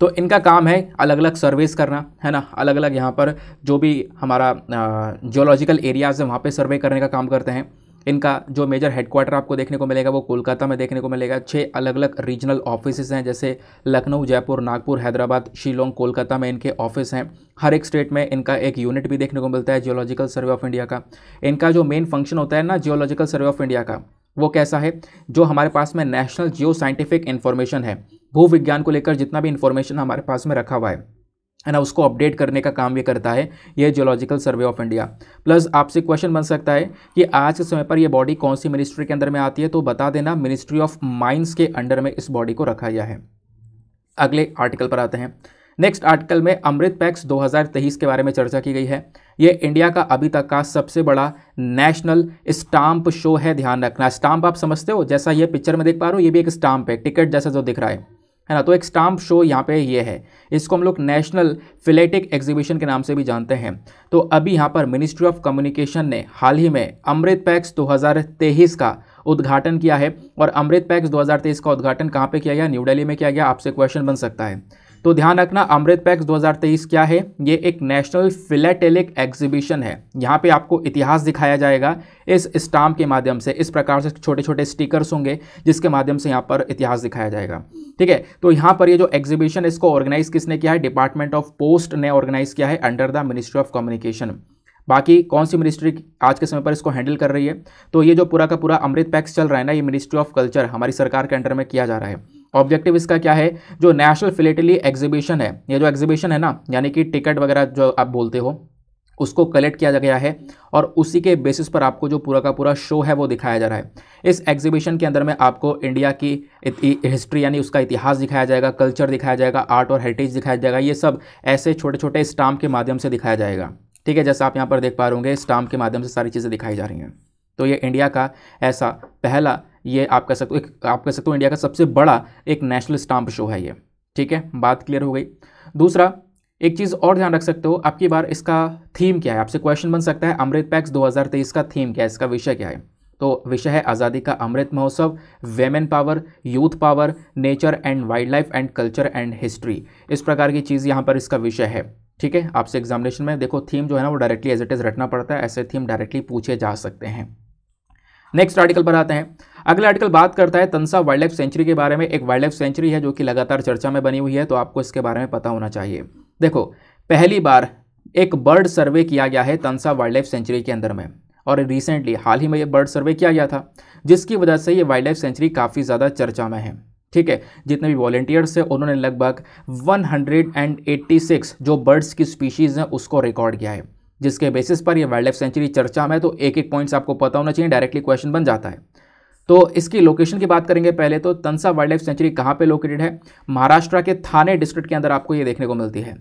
तो इनका काम है अलग अलग सर्वेस करना है ना अलग अलग यहाँ पर जो भी हमारा जियोलॉजिकल एरियाज़ है वहाँ पे सर्वे करने का काम करते हैं इनका जो मेजर हेडक्वार्टर आपको देखने को मिलेगा वो कोलकाता में देखने को मिलेगा छः अलग अलग रीजनल ऑफिसेज हैं जैसे लखनऊ जयपुर नागपुर हैदराबाद शिलोंग कोलकाता में इनके ऑफिस हैं हर एक स्टेट में इनका एक यूनिट भी देखने को मिलता है जियोलॉजिकल सर्वे ऑफ इंडिया का इनका जो मेन फंक्शन होता है ना जियोलॉजिकल सर्वे ऑफ इंडिया का वो कैसा है जो हमारे पास में नेशनल जियो साइंटिफिक इन्फॉर्मेशन है भू विज्ञान को लेकर जितना भी इन्फॉर्मेशन हमारे पास में रखा हुआ है है ना उसको अपडेट करने का काम ये करता है ये geological survey of India plus आपसे क्वेश्चन बन सकता है कि आज के समय पर ये बॉडी कौन सी मिनिस्ट्री के अंदर में आती है तो बता देना मिनिस्ट्री ऑफ माइंस के अंडर में इस बॉडी को रखा गया है अगले आर्टिकल पर आते हैं नेक्स्ट आर्टिकल में अमृत पैक्स 2023 के बारे में चर्चा की गई है ये इंडिया का अभी तक का सबसे बड़ा नेशनल स्टाम्प शो है ध्यान रखना स्टाम्प आप समझते हो जैसा ये पिक्चर में देख पा रहे हो ये भी एक स्टाम्प है टिकट जैसा जो दिख रहा है है ना तो एक स्टाम्प शो यहाँ पे ये है इसको हम लोग नेशनल फिलेटिक एग्जीबिशन के नाम से भी जानते हैं तो अभी यहाँ पर मिनिस्ट्री ऑफ कम्युनिकेशन ने हाल ही में अमृत पैक्स 2023 का उद्घाटन किया है और अमृत पैक्स 2023 का उद्घाटन कहाँ पे किया गया न्यू दिल्ली में किया गया आपसे क्वेश्चन बन सकता है तो ध्यान रखना अमृत पैक्स 2023 क्या है ये एक नेशनल फिलेटेलिक एग्जीबिशन है यहाँ पे आपको इतिहास दिखाया जाएगा इस स्टाम्प के माध्यम से इस प्रकार से छोटे छोटे स्टिकर्स होंगे जिसके माध्यम से यहाँ पर इतिहास दिखाया जाएगा ठीक है तो यहाँ पर ये जो एग्जीबिशन इसको ऑर्गेनाइज किसने किया है डिपार्टमेंट ऑफ पोस्ट ने ऑर्गेनाइज किया है under the ministry of communication बाकी कौन सी मिनिस्ट्री आज के समय पर इसको हैंडल कर रही है तो ये जो पूरा का पूरा अमृत पैक्स चल रहा है ना ये मिनिस्ट्री ऑफ कल्चर हमारी सरकार के अंडर में किया जा रहा है ऑब्जेक्टिव इसका क्या है जो नेशनल फिलेटली एग्जीबिशन है ये जो एग्जीबिशन है ना यानी कि टिकट वगैरह जो आप बोलते हो उसको कलेक्ट किया गया है और उसी के बेसिस पर आपको जो पूरा का पूरा शो है वो दिखाया जा रहा है इस एग्जीबिशन के अंदर में आपको इंडिया की हिस्ट्री यानी उसका इतिहास दिखाया जाएगा कल्चर दिखाया जाएगा आर्ट और हेरिटेज दिखाया जाएगा ये सब ऐसे छोटे छोटे स्टाम्प के माध्यम से दिखाया जाएगा ठीक है जैसा आप यहाँ पर देख पा रहे होंगे स्टाम्प के माध्यम से सारी चीज़ें दिखाई जा रही हैं तो ये इंडिया का ऐसा पहला ये आप कह सकते हो आप कह सकते हो इंडिया का सबसे बड़ा एक नेशनल स्टाम्प शो है ये ठीक है बात क्लियर हो गई दूसरा एक चीज़ और ध्यान रख सकते हो आपकी बार इसका थीम क्या है आपसे क्वेश्चन बन सकता है अमृत पैक्स 2023 का थीम क्या है इसका विषय क्या है तो विषय है आज़ादी Ka Amrit Mahotsav women power youth power nature and wildlife and culture and history इस प्रकार की चीज़ यहाँ पर इसका विषय है ठीक है आपसे एग्जामिनेशन में देखो थीम जो है ना वो डायरेक्टली एज इट इज़ रटना पड़ता है ऐसे थीम डायरेक्टली पूछे जा सकते हैं नेक्स्ट आर्टिकल पर आते हैं अगला आर्टिकल बात करता है तनसा वाइल्ड लाइफ सेंचुरी के बारे में एक वाइल्ड लाइफ सेंचुरी है जो कि लगातार चर्चा में बनी हुई है तो आपको इसके बारे में पता होना चाहिए देखो पहली बार एक बर्ड सर्वे किया गया है तनसा वाइल्ड लाइफ सेंचुरी के अंदर में और रिसेंटली हाल ही में ये बर्ड सर्वे किया गया था जिसकी वजह से ये वाइल्ड लाइफ सेंचुरी काफ़ी ज़्यादा चर्चा में है ठीक है जितने भी वॉलेंटियर्स हैं उन्होंने लगभग 186 जो बर्ड्स की स्पीशीज़ हैं उसको रिकॉर्ड किया है जिसके बेसिस पर ये वाइल्ड लाइफ सेंचुरी चर्चा में तो एक एक पॉइंट्स आपको पता होना चाहिए डायरेक्टली क्वेश्चन बन जाता है तो इसकी लोकेशन की बात करेंगे पहले तो तनसा वाइल्ड लाइफ सेंचुरी कहाँ पे लोकेटेड है महाराष्ट्र के थाने डिस्ट्रिक्ट के अंदर आपको ये देखने को मिलती है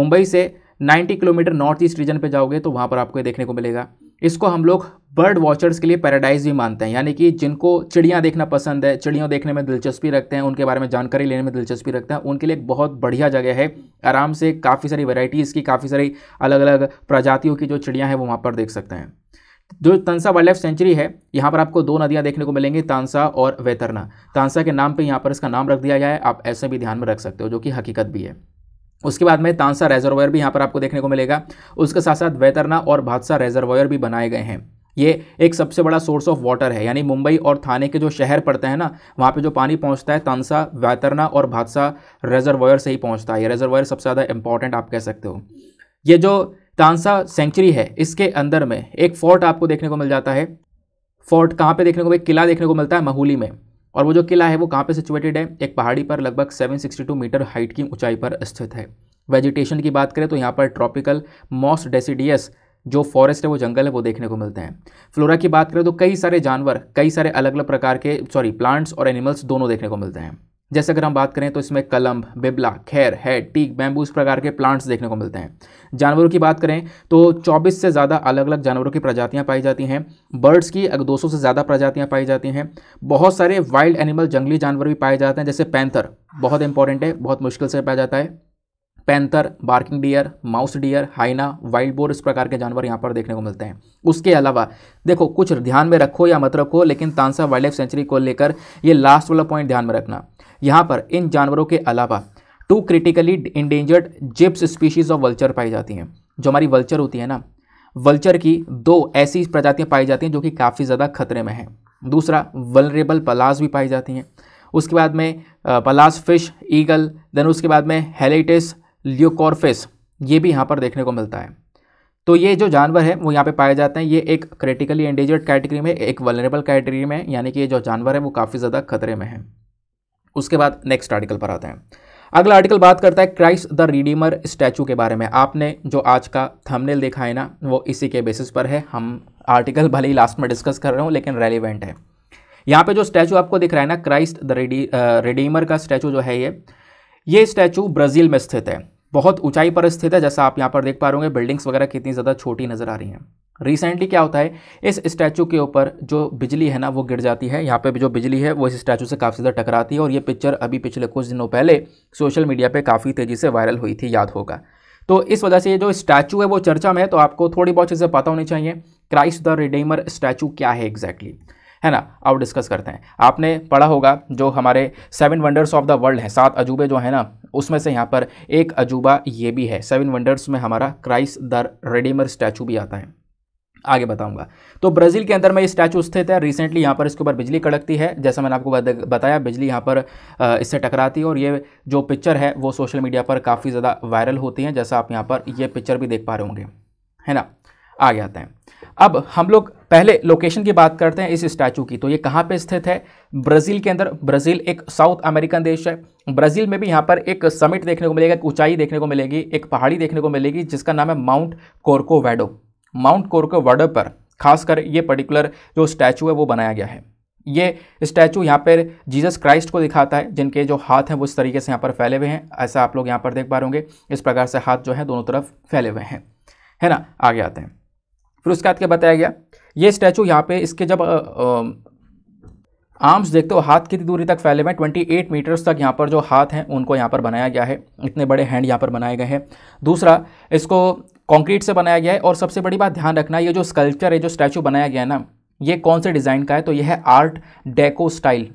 मुंबई से 90 किलोमीटर नॉर्थ ईस्ट रीजन पे जाओगे तो वहाँ पर आपको ये देखने को मिलेगा इसको हम लोग बर्ड वॉचर्स के लिए पैराडाइज भी मानते हैं यानी कि जिनको चिड़ियाँ देखना पसंद है चिड़ियों देखने में दिलचस्पी रखते हैं उनके बारे में जानकारी लेने में दिलचस्पी रखते हैं उनके लिए एक बहुत बढ़िया जगह है आराम से काफ़ी सारी वेराइटीज़ की काफ़ी सारी अलग अलग प्रजातियों की जो चिड़ियाँ हैं वो वहाँ पर देख सकते हैं जो तानसा वाइल्ड लाइफ सेंचुरी है यहाँ पर आपको दो नदियाँ देखने को मिलेंगी तानसा और वेतरना तानसा के नाम पर यहाँ पर इसका नाम रख दिया गया है आप ऐसे भी ध्यान में रख सकते हो जो कि हकीकत भी है उसके बाद में तानसा रेजरवायर भी यहाँ पर आपको देखने को मिलेगा उसके साथ साथ वैतरना और भादसा रेजरवायर भी बनाए गए हैं ये एक सबसे बड़ा सोर्स ऑफ वाटर है यानी मुंबई और थाने के जो शहर पड़ते हैं ना वहाँ पे जो पानी पहुँचता है तानसा वैतरना और भादसा रेजरवायर से ही पहुँचता है ये रेजरवायर सबसे ज़्यादा इंपॉर्टेंट आप कह सकते हो ये जो तानसा सेंचुरी है इसके अंदर में एक फोर्ट आपको देखने को मिल जाता है फोर्ट कहाँ पे देखने को एक किला देखने को मिलता है महुली में और वो जो किला है वो कहाँ पे सिचुएटेड है एक पहाड़ी पर लगभग 762 मीटर हाइट की ऊंचाई पर स्थित है वेजिटेशन की बात करें तो यहाँ पर ट्रॉपिकल मॉस डेसिडियस जो फॉरेस्ट है वो जंगल है वो देखने को मिलते हैं फ्लोरा की बात करें तो कई सारे जानवर कई सारे अलग अलग प्रकार के सॉरी प्लांट्स और एनिमल्स दोनों देखने को मिलते हैं जैसे अगर हम बात करें तो इसमें कलम बिबला खैर है टीक बैम्बू इस प्रकार के प्लांट्स देखने को मिलते हैं जानवरों की बात करें तो 24 से ज़्यादा अलग अलग जानवरों की प्रजातियां पाई जाती हैं बर्ड्स की अगर 200 से ज़्यादा प्रजातियां पाई जाती हैं बहुत सारे वाइल्ड एनिमल जंगली जानवर भी पाए जाते हैं जैसे पैंथर बहुत इंपॉर्टेंट है बहुत मुश्किल से पाया जाता है panther barking deer mouse deer hyena wild boar इस प्रकार के जानवर यहाँ पर देखने को मिलते हैं उसके अलावा देखो कुछ ध्यान में रखो या मत रखो लेकिन तानसा वाइल्ड लाइफ सेंचुरी को लेकर ये लास्ट वाला पॉइंट ध्यान में रखना यहाँ पर इन जानवरों के अलावा two critically endangered gyps species of vulture पाई जाती हैं जो हमारी वल्चर होती है ना वल्चर की दो ऐसी प्रजातियाँ पाई जाती हैं जो कि काफ़ी ज़्यादा खतरे में हैं दूसरा वलरेबल पलास भी पाई जाती हैं उसके बाद में पलास फिश ईगल देन उसके बाद में हेलेटिस लियोकॉर्फिस ये भी यहाँ पर देखने को मिलता है तो ये जो जानवर है वो यहाँ पे पाए जाते हैं ये एक क्रिटिकली एंडेजर्ड कैटेगरी में एक वलरेबल कैटेगरी में यानी कि ये जो जानवर है वो काफ़ी ज़्यादा खतरे में है उसके बाद नेक्स्ट आर्टिकल पर आते हैं अगला आर्टिकल बात करता है क्राइस्ट द रिडीमर स्टैचू के बारे में आपने जो आज का थंबनेल देखा है ना वो इसी के बेसिस पर है हम आर्टिकल भले ही लास्ट में डिस्कस कर रहे हो लेकिन रेलिवेंट है यहाँ पे जो स्टैचू आपको दिख रहा है ना क्राइस्ट द रिडी रिडीमर का स्टैचू जो है ये ये स्टैचू ब्राज़ील में स्थित है बहुत ऊंचाई पर स्थित है जैसा आप यहाँ पर देख पा रहे होंगे बिल्डिंग्स वगैरह कितनी ज़्यादा छोटी नज़र आ रही हैं रिसेंटली क्या होता है इस स्टैचू के ऊपर जो बिजली है ना वो गिर जाती है यहाँ पे जो बिजली है वो इस स्टैचू से काफ़ी ज़्यादा टकराती है और ये पिक्चर अभी पिछले कुछ दिनों पहले सोशल मीडिया पे काफ़ी तेज़ी से वायरल हुई थी याद होगा तो इस वजह से ये जो स्टैचू है वो चर्चा में है तो आपको थोड़ी बहुत चीज़ें पता होनी चाहिए क्राइस्ट द रिडेमर स्टैचू क्या है एग्जैक्टली exactly? है ना अब डिस्कस करते हैं आपने पढ़ा होगा जो हमारे seven wonders of the world हैं सात अजूबे जो है ना उसमें से यहाँ पर एक अजूबा ये भी है सेवन वंडर्स में हमारा क्राइस्ट द रिडेमर स्टैचू भी आता है आगे बताऊंगा तो ब्राज़ील के अंदर में ये स्टैचू स्थित है रिसेंटली यहाँ पर इसके ऊपर बिजली कड़कती है जैसा मैंने आपको बताया बिजली यहाँ पर इससे टकराती है और ये जो पिक्चर है वो सोशल मीडिया पर काफ़ी ज़्यादा वायरल होती है जैसा आप यहाँ पर ये पिक्चर भी देख पा रहे होंगे है ना आगे आते हैं अब हम लोग पहले लोकेशन की बात करते हैं इस स्टैचू की तो ये कहाँ पे स्थित है ब्राज़ील के अंदर ब्राज़ील एक साउथ अमेरिकन देश है ब्राज़ील में भी यहाँ पर एक समिट देखने को मिलेगा एक ऊंचाई देखने को मिलेगी एक पहाड़ी देखने को मिलेगी जिसका नाम है माउंट कोरकोवेडो माउंट कोरको वर्डर पर खासकर ये पर्टिकुलर जो स्टैचू है वो बनाया गया है ये स्टैचू यहाँ पर जीसस क्राइस्ट को दिखाता है जिनके जो हाथ हैं वो इस तरीके से यहाँ पर फैले हुए हैं ऐसा आप लोग यहाँ पर देख पा रहे होंगे इस प्रकार से हाथ जो है दोनों तरफ फैले हुए हैं है ना आगे आते हैं फिर उसके बाद क्या बताया गया ये स्टैचू यहाँ पे इसके जब आर्म्स देखते हो हाथ कितनी दूरी तक फैले हुए हैं ट्वेंटी एट मीटर्स तक यहाँ पर जो हाथ हैं उनको यहाँ पर बनाया गया है इतने बड़े हैंड यहाँ पर बनाए गए हैं दूसरा इसको कंक्रीट से बनाया गया है और सबसे बड़ी बात ध्यान रखना ये जो स्कल्पचर है जो स्टैचू बनाया गया है ना ये कौन से डिज़ाइन का है तो यह है आर्ट डेको स्टाइल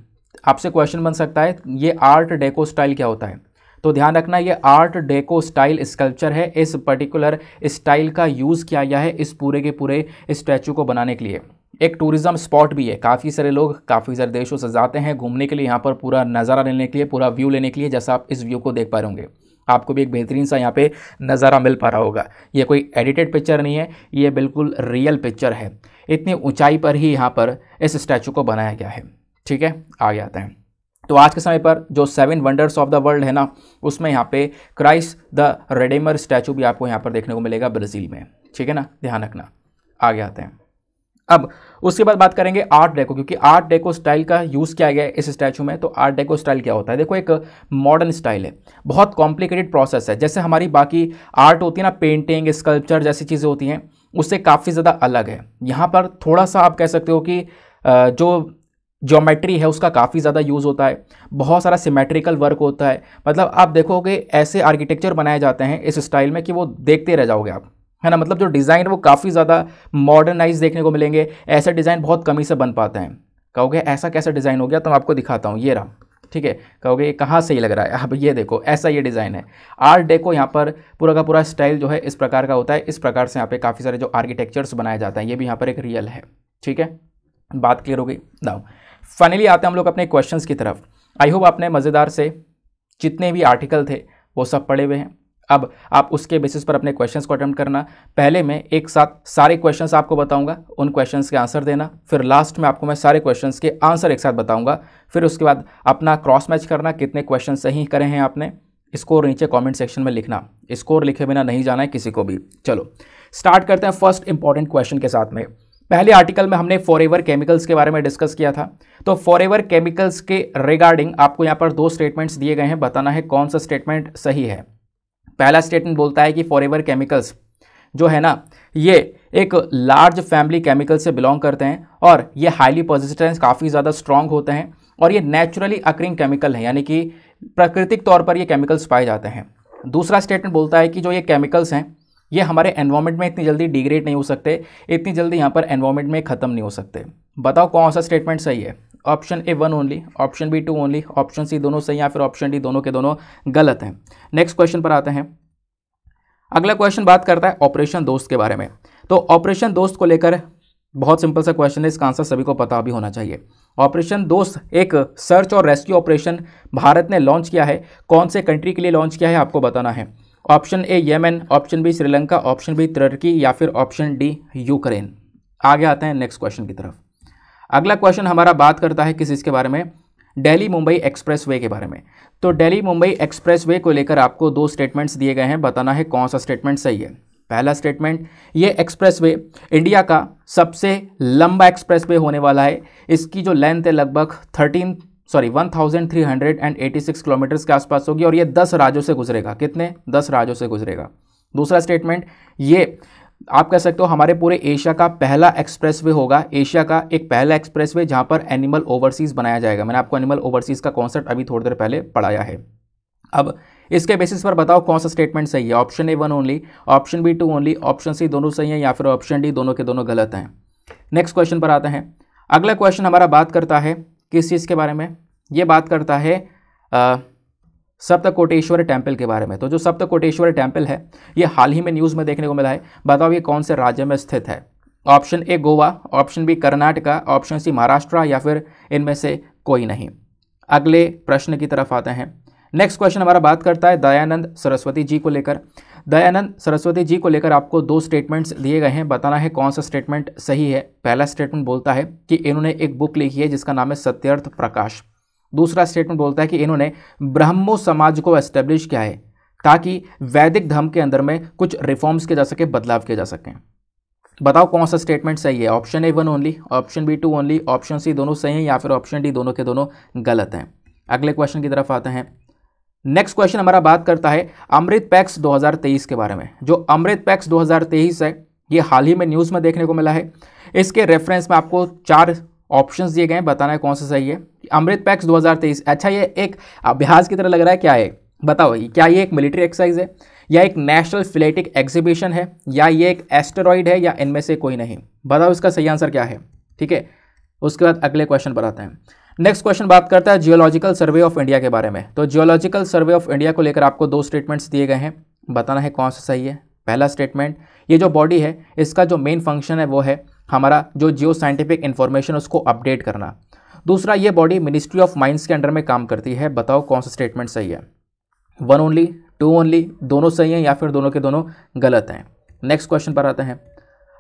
आपसे क्वेश्चन बन सकता है ये आर्ट डेको स्टाइल क्या होता है तो ध्यान रखना ये आर्ट डेको स्टाइल स्कल्पचर है इस पर्टिकुलर स्टाइल का यूज़ किया गया है इस पूरे के पूरे स्टैचू को बनाने के लिए एक टूरिज़्म स्पॉट भी है काफ़ी सारे लोग काफ़ी सारे देशों से जाते हैं घूमने के लिए यहाँ पर पूरा नज़ारा लेने के लिए पूरा व्यू लेने के लिए जैसा आप इस व्यू को देख पा रहे होंगे आपको भी एक बेहतरीन सा यहाँ पे नज़ारा मिल पा रहा होगा ये कोई एडिटेड पिक्चर नहीं है ये बिल्कुल रियल पिक्चर है इतनी ऊंचाई पर ही यहाँ पर इस स्टैचू को बनाया गया है ठीक है आगे आते हैं तो आज के समय पर जो seven wonders of the world है ना उसमें यहाँ पे क्राइस्ट द रेडेमर स्टैचू भी आपको यहाँ पर देखने को मिलेगा ब्राज़ील में ठीक है ना ध्यान रखना आगे आते हैं अब उसके बाद बात करेंगे आर्ट डेको क्योंकि आर्ट डेको स्टाइल का यूज़ किया गया है इस स्टैचू में तो आर्ट डेको स्टाइल क्या होता है देखो एक मॉडर्न स्टाइल है बहुत कॉम्प्लिकेटेड प्रोसेस है जैसे हमारी बाकी आर्ट होती है ना पेंटिंग स्कल्पचर जैसी चीज़ें होती हैं उससे काफ़ी ज़्यादा अलग है यहाँ पर थोड़ा सा आप कह सकते हो कि जो ज्योमेट्री है उसका काफ़ी ज़्यादा यूज़ होता है बहुत सारा सिमेट्रिकल वर्क होता है मतलब आप देखोगे ऐसे आर्किटेक्चर बनाए जाते हैं इस स्टाइल में कि वो देखते रह जाओगे आप है ना मतलब जो डिज़ाइन वो काफ़ी ज़्यादा मॉडर्नाइज देखने को मिलेंगे ऐसे डिज़ाइन बहुत कमी से बन पाते हैं कहोगे ऐसा कैसा डिज़ाइन हो गया तो मैं आपको दिखाता हूँ ये रहा ठीक है कहोगे ये कहाँ ही लग रहा है अब ये देखो ऐसा ये डिज़ाइन है आर्ट डेको यहाँ पर पूरा का पूरा स्टाइल जो है इस प्रकार का होता है इस प्रकार से यहाँ पे काफ़ी सारे जो आर्किटेक्चर्स बनाए जाते हैं ये भी यहाँ पर एक रियल है ठीक है बात क्लियर हो गई दाओ फाइनली आते हैं हम लोग अपने क्वेश्चन की तरफ आई होप आपने मज़ेदार से जितने भी आर्टिकल थे वो सब पढ़े हुए हैं अब आप उसके बेसिस पर अपने क्वेश्चंस को अटैम्प्ट करना पहले मैं एक साथ सारे क्वेश्चंस आपको बताऊंगा उन क्वेश्चंस के आंसर देना फिर लास्ट में आपको मैं सारे क्वेश्चंस के आंसर एक साथ बताऊंगा फिर उसके बाद अपना क्रॉस मैच करना कितने क्वेश्चन सही करे हैं आपने स्कोर नीचे कॉमेंट सेक्शन में लिखना स्कोर लिखे बिना नहीं जाना है किसी को भी चलो स्टार्ट करते हैं फर्स्ट इंपॉर्टेंट क्वेश्चन के साथ में पहले आर्टिकल में हमने फॉर केमिकल्स के बारे में डिस्कस किया था तो फॉर केमिकल्स के रिगार्डिंग आपको यहाँ पर दो स्टेटमेंट्स दिए गए हैं बताना है कौन सा स्टेटमेंट सही है पहला स्टेटमेंट बोलता है कि फॉर केमिकल्स जो है ना ये एक लार्ज फैमिली केमिकल से बिलोंग करते हैं और ये हाईली पॉजिटेंस काफ़ी ज़्यादा स्ट्रॉन्ग होते हैं और ये नेचुरली अक्रिंग केमिकल हैं यानी कि प्राकृतिक तौर पर ये केमिकल्स पाए जाते हैं दूसरा स्टेटमेंट बोलता है कि जो ये केमिकल्स हैं ये हमारे एनवायरमेंट में इतनी जल्दी डिग्रेड नहीं हो सकते इतनी जल्दी यहाँ पर एनवायरमेंट में ख़त्म नहीं हो सकते बताओ कौन सा स्टेटमेंट सही है option A one only option B two only option C दोनों सही या फिर ऑप्शन डी दोनों के दोनों गलत हैं नेक्स्ट क्वेश्चन पर आते हैं अगला क्वेश्चन बात करता है ऑपरेशन दोस्त के बारे में तो ऑपरेशन दोस्त को लेकर बहुत सिंपल सा क्वेश्चन है इसका आंसर सभी को पता भी होना चाहिए ऑपरेशन दोस्त एक सर्च और रेस्क्यू ऑपरेशन भारत ने लॉन्च किया है कौन से कंट्री के लिए लॉन्च किया है आपको बताना है option A Yemen option B Sri Lanka option B तुर्की या फिर ऑप्शन डी यूक्रेन आगे आते हैं नेक्स्ट क्वेश्चन की तरफ अगला क्वेश्चन हमारा बात करता है किस चीज़ के बारे में डेली मुंबई वे के बारे में तो डेली मुंबई वे को लेकर आपको दो स्टेटमेंट्स दिए गए हैं बताना है कौन सा स्टेटमेंट सही है पहला स्टेटमेंट ये वे इंडिया का सबसे लंबा वे होने वाला है इसकी जो लेंथ है लगभग थर्टीन सॉरी 1386 किलोमीटर्स के आसपास होगी और ये 10 राज्यों से गुजरेगा कितने 10 राज्यों से गुजरेगा दूसरा स्टेटमेंट ये आप कह सकते हो हमारे पूरे एशिया का पहला एक्सप्रेसवे होगा एशिया का एक पहला एक्सप्रेसवे जहाँ पर एनिमल ओवरसीज़ बनाया जाएगा मैंने आपको एनिमल ओवरसीज़ का कॉन्सेप्ट अभी थोड़ी देर पहले पढ़ाया है अब इसके बेसिस पर बताओ कौन सा स्टेटमेंट सही है option A one only option B two only option C दोनों सही हैं या फिर ऑप्शन डी दोनों के दोनों गलत हैं नेक्स्ट क्वेश्चन पर आते हैं अगला क्वेश्चन हमारा बात करता है किस चीज़ के बारे में ये बात करता है आ, सप्तकोटेश्वर टेम्पल के बारे में तो जो सप्तकोटेश्वर टेम्पल है ये हाल ही में न्यूज़ में देखने को मिला है बताओ ये कौन से राज्य में स्थित है option A Goa option B Karnataka option C Maharashtra या फिर इनमें से कोई नहीं अगले प्रश्न की तरफ आते हैं नेक्स्ट क्वेश्चन हमारा बात करता है दयानंद सरस्वती जी को लेकर दयानंद सरस्वती जी को लेकर आपको दो स्टेटमेंट्स दिए गए हैं बताना है कौन सा स्टेटमेंट सही है पहला स्टेटमेंट बोलता है कि इन्होंने एक बुक लिखी है जिसका नाम है सत्यर्थ प्रकाश दूसरा स्टेटमेंट बोलता है कि इन्होंने ब्रह्मो समाज को एस्टेब्लिश किया है ताकि वैदिक धर्म के अंदर में कुछ रिफॉर्म्स किए जा सके बदलाव किए जा सकें बताओ कौन सा स्टेटमेंट सही है option A one only option B two only option C दोनों सही हैं या फिर ऑप्शन डी दोनों के दोनों गलत हैं अगले क्वेश्चन की तरफ आते हैं नेक्स्ट क्वेश्चन हमारा बात करता है अमृत पैक्स 2023 के बारे में जो अमृत पैक्स 2023 है ये हाल ही में न्यूज़ में देखने को मिला है इसके रेफरेंस में आपको चार ऑप्शंस दिए गए हैं बताना है कौन सा सही है अमृत पैक्स 2023 अच्छा ये एक अभ्यास की तरह लग रहा है क्या है बताओ क्या ये एक मिलिट्री एक्सरसाइज है या एक नेशनल फिलेटिक एग्जीबिशन है या ये एक एस्टेरॉइड है या इनमें से कोई नहीं बताओ इसका सही आंसर क्या है ठीक है उसके बाद अगले क्वेश्चन पर आते हैं नेक्स्ट क्वेश्चन बात करता है जियोलॉजिकल सर्वे ऑफ इंडिया के बारे में तो जियोलॉजिकल सर्वे ऑफ इंडिया को लेकर आपको दो स्टेटमेंट्स दिए गए हैं बताना है कौन सा सही है पहला स्टेटमेंट ये जो बॉडी है इसका जो मेन फंक्शन है वो है हमारा जो जियो साइंटिफिक इन्फॉर्मेशन उसको अपडेट करना दूसरा ये बॉडी मिनिस्ट्री ऑफ माइंड्स के अंडर में काम करती है बताओ कौन सा स्टेटमेंट सही है वन ओनली टू ओनली दोनों सही हैं या फिर दोनों के दोनों गलत हैं नेक्स्ट क्वेश्चन पर आते हैं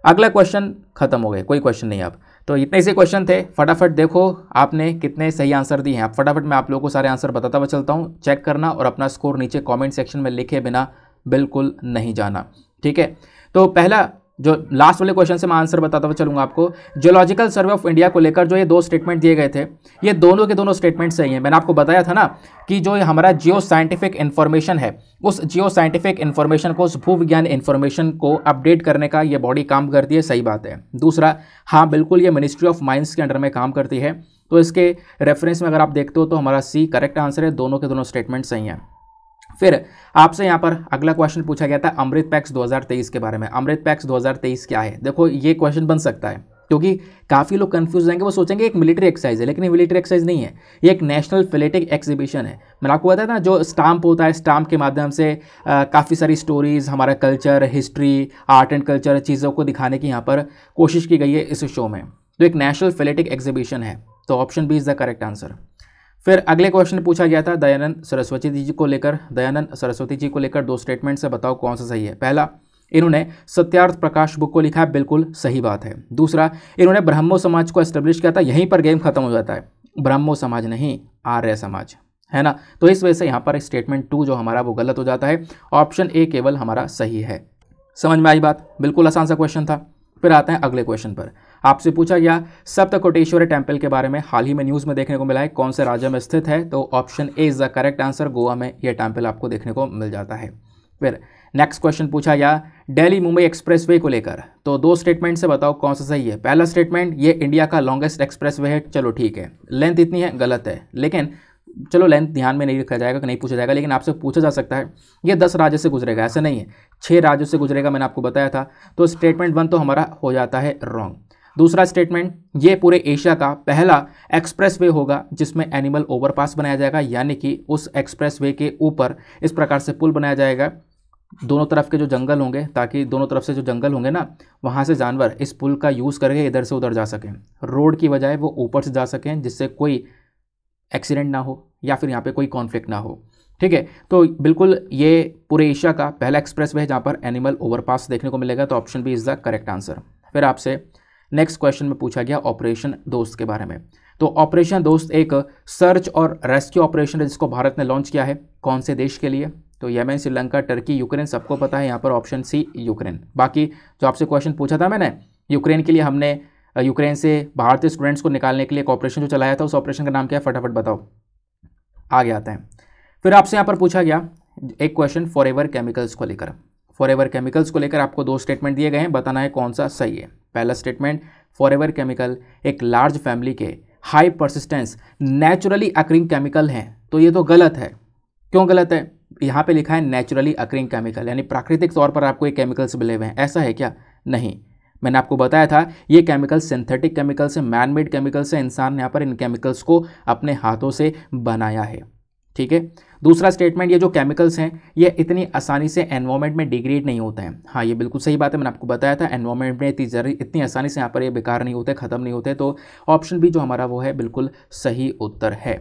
अगला क्वेश्चन खत्म हो गए कोई क्वेश्चन नहीं अब तो इतने से क्वेश्चन थे फटाफट देखो आपने कितने सही आंसर दिए हैं आप फटाफट मैं आप लोगों को सारे आंसर बताता हुआ चलता हूँ चेक करना और अपना स्कोर नीचे कमेंट सेक्शन में लिखे बिना बिल्कुल नहीं जाना ठीक है तो पहला जो लास्ट वाले क्वेश्चन से मैं आंसर बताता हुआ चलूंगा आपको जियोलॉजिकल सर्वे ऑफ इंडिया को लेकर जो ये दो स्टेटमेंट दिए गए थे ये दोनों के दोनों स्टेटमेंट सही हैं मैंने आपको बताया था ना कि जो हमारा जियो साइंटिफिक इन्फॉर्मेशन है उस जियो साइंटिफिक इन्फॉर्मेशन को उस भूविज्ञान इन्फॉर्मेशन को अपडेट करने का ये बॉडी काम करती है सही बात है दूसरा हाँ बिल्कुल ये मिनिस्ट्री ऑफ माइंस के अंडर में काम करती है तो इसके रेफरेंस में अगर आप देखते हो तो हमारा सी करेक्ट आंसर है दोनों के दोनों स्टेटमेंट सही हैं फिर आपसे यहाँ पर अगला क्वेश्चन पूछा गया था अमृत पैक्स 2023 के बारे में अमृत पैक्स 2023 क्या है देखो ये क्वेश्चन बन सकता है क्योंकि काफ़ी लोग कंफ्यूज रहेंगे वो सोचेंगे एक मिलिट्री एक्सरसाइज है लेकिन ये मिलिट्री एक्सरसाइज नहीं है ये एक नेशनल फिलेटिक एग्जीबिशन है मैंने आपको बताया ना जो स्टाम्प होता है स्टाम्प के माध्यम से काफ़ी सारी स्टोरीज़ हमारा culture history art and culture चीज़ों को दिखाने की यहाँ पर कोशिश की गई है इस शो में तो एक नेशनल फिलेटिक एग्जीबिशन है तो option B is the correct answer फिर अगले क्वेश्चन पूछा गया था दयानंद सरस्वती जी को लेकर दयानंद सरस्वती जी को लेकर दो स्टेटमेंट से बताओ कौन सा सही है पहला इन्होंने सत्यार्थ प्रकाश बुक को लिखा है बिल्कुल सही बात है दूसरा इन्होंने ब्रह्मो समाज को एस्टेब्लिश किया था यहीं पर गेम खत्म हो जाता है ब्रह्मो समाज नहीं आर्य समाज है ना तो इस वजह से यहाँ पर स्टेटमेंट टू जो हमारा वो गलत हो जाता है ऑप्शन ए केवल हमारा सही है समझ में आई बात बिल्कुल आसान सा क्वेश्चन था फिर आते हैं अगले क्वेश्चन पर आपसे पूछा गया सप्त कोटेश्वर टेम्पल के बारे में हाल ही में न्यूज़ में देखने को मिला है कौन से राज्य में स्थित है तो option A is the correct answer Goa में यह टेम्पल आपको देखने को मिल जाता है फिर नेक्स्ट क्वेश्चन पूछा गया दिल्ली मुंबई एक्सप्रेस को लेकर तो दो स्टेटमेंट से बताओ कौन सा सही है पहला स्टेटमेंट ये इंडिया का लॉन्गेस्ट एक्सप्रेस है चलो ठीक है लेंथ इतनी है गलत है लेकिन चलो लेंथ ध्यान में नहीं रखा जाएगा कि नहीं पूछा जाएगा लेकिन आपसे पूछा जा सकता है ये दस राज्य से गुजरेगा ऐसा नहीं है छः राज्यों से गुजरेगा मैंने आपको बताया था तो स्टेटमेंट वन तो हमारा हो जाता है रॉन्ग दूसरा स्टेटमेंट ये पूरे एशिया का पहला एक्सप्रेसवे होगा जिसमें एनिमल ओवरपास बनाया जाएगा यानी कि उस एक्सप्रेसवे के ऊपर इस प्रकार से पुल बनाया जाएगा दोनों तरफ के जो जंगल होंगे ताकि दोनों तरफ से जो जंगल होंगे ना वहाँ से जानवर इस पुल का यूज़ करके इधर से उधर जा सकें रोड की बजाय वो ऊपर से जा सकें जिससे कोई एक्सीडेंट ना हो या फिर यहाँ पे कोई कॉन्फ्लिक्ट ना हो ठीक है तो बिल्कुल ये पूरे एशिया का पहला एक्सप्रेस वे है जहाँ पर एनिमल ओवरपास देखने को मिलेगा तो option B is the correct answer फिर आपसे नेक्स्ट क्वेश्चन में पूछा गया ऑपरेशन दोस्त के बारे में तो ऑपरेशन दोस्त एक सर्च और रेस्क्यू ऑपरेशन है जिसको भारत ने लॉन्च किया है कौन से देश के लिए तो यमन श्रीलंका टर्की यूक्रेन सबको पता है यहाँ पर ऑप्शन सी यूक्रेन बाकी जो आपसे क्वेश्चन पूछा था मैंने यूक्रेन के लिए हमने यूक्रेन से भारतीय स्टूडेंट्स को निकालने के लिए एक ऑपरेशन जो चलाया था उस ऑपरेशन का नाम क्या है फटाफट बताओ आगे आते हैं फिर आपसे यहाँ पर पूछा गया एक क्वेश्चन फॉर एवर केमिकल्स को लेकर फॉर केमिकल्स को लेकर आपको दो स्टेटमेंट दिए गए हैं बताना है कौन सा सही है पहला स्टेटमेंट फॉर केमिकल एक लार्ज फैमिली के high persistence naturally occurring chemical हैं तो ये तो गलत है क्यों गलत है यहाँ पे लिखा है नेचुरली अक्रिंग केमिकल यानी प्राकृतिक तौर पर आपको ये केमिकल्स मिले हुए हैं ऐसा है क्या नहीं मैंने आपको बताया था ये केमिकल सिंथेटिक केमिकल्स हैं मैन मेड केमिकल्स हैं इंसान ने यहाँ पर इन केमिकल्स को अपने हाथों से बनाया है ठीक है दूसरा स्टेटमेंट ये जो केमिकल्स हैं ये इतनी आसानी से एनवायरमेंट में डिग्रेड नहीं होते हैं हाँ ये बिल्कुल सही बात है मैंने आपको बताया था एनवायरमेंट में इतनी जरूरी इतनी आसानी से यहाँ पर ये बेकार नहीं होते ख़त्म नहीं होते तो ऑप्शन भी जो हमारा वो है बिल्कुल सही उत्तर है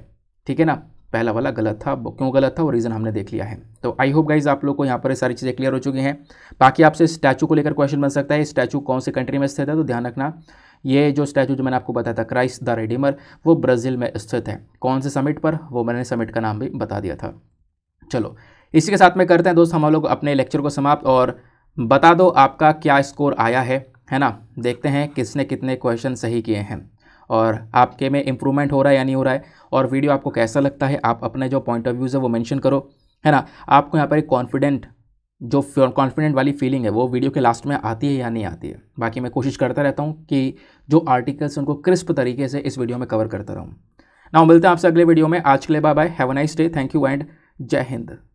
ठीक है ना पहला वाला गलत था क्यों गलत था वो रीज़न हमने देख लिया है तो आई होप गाइज आप लोग को यहाँ पर सारी चीज़ें क्लियर हो चुकी हैं बाकी आपसे स्टैचू को लेकर क्वेश्चन बन सकता है स्टैचू कौन से कंट्री में स्थित है तो ध्यान रखना ये जो स्टैचू जो मैंने आपको बताया था क्राइस्ट द रेडिमर वो ब्राज़ील में स्थित है कौन से समिट पर वो मैंने समिट का नाम भी बता दिया था चलो इसी के साथ में करते हैं दोस्त हम लोग अपने लेक्चर को समाप्त और बता दो आपका क्या स्कोर आया है है ना देखते हैं किसने कितने क्वेश्चन सही किए हैं और आपके में इम्प्रूवमेंट हो रहा है या नहीं हो रहा है और वीडियो आपको कैसा लगता है आप अपने जो पॉइंट ऑफ व्यूज़ है वो मेंशन करो है ना आपको यहाँ पर एक कॉन्फिडेंट जो कॉन्फिडेंट वाली फीलिंग है वो वीडियो के लास्ट में आती है या नहीं आती है बाकी मैं कोशिश करता रहता हूँ कि जो आर्टिकल्स उनको क्रिस्प तरीके से इस वीडियो में कवर करता रहूँ ना मिलते हैं आपसे अगले वीडियो में आज के लिए bye bye have a nice day thank you and Jai Hind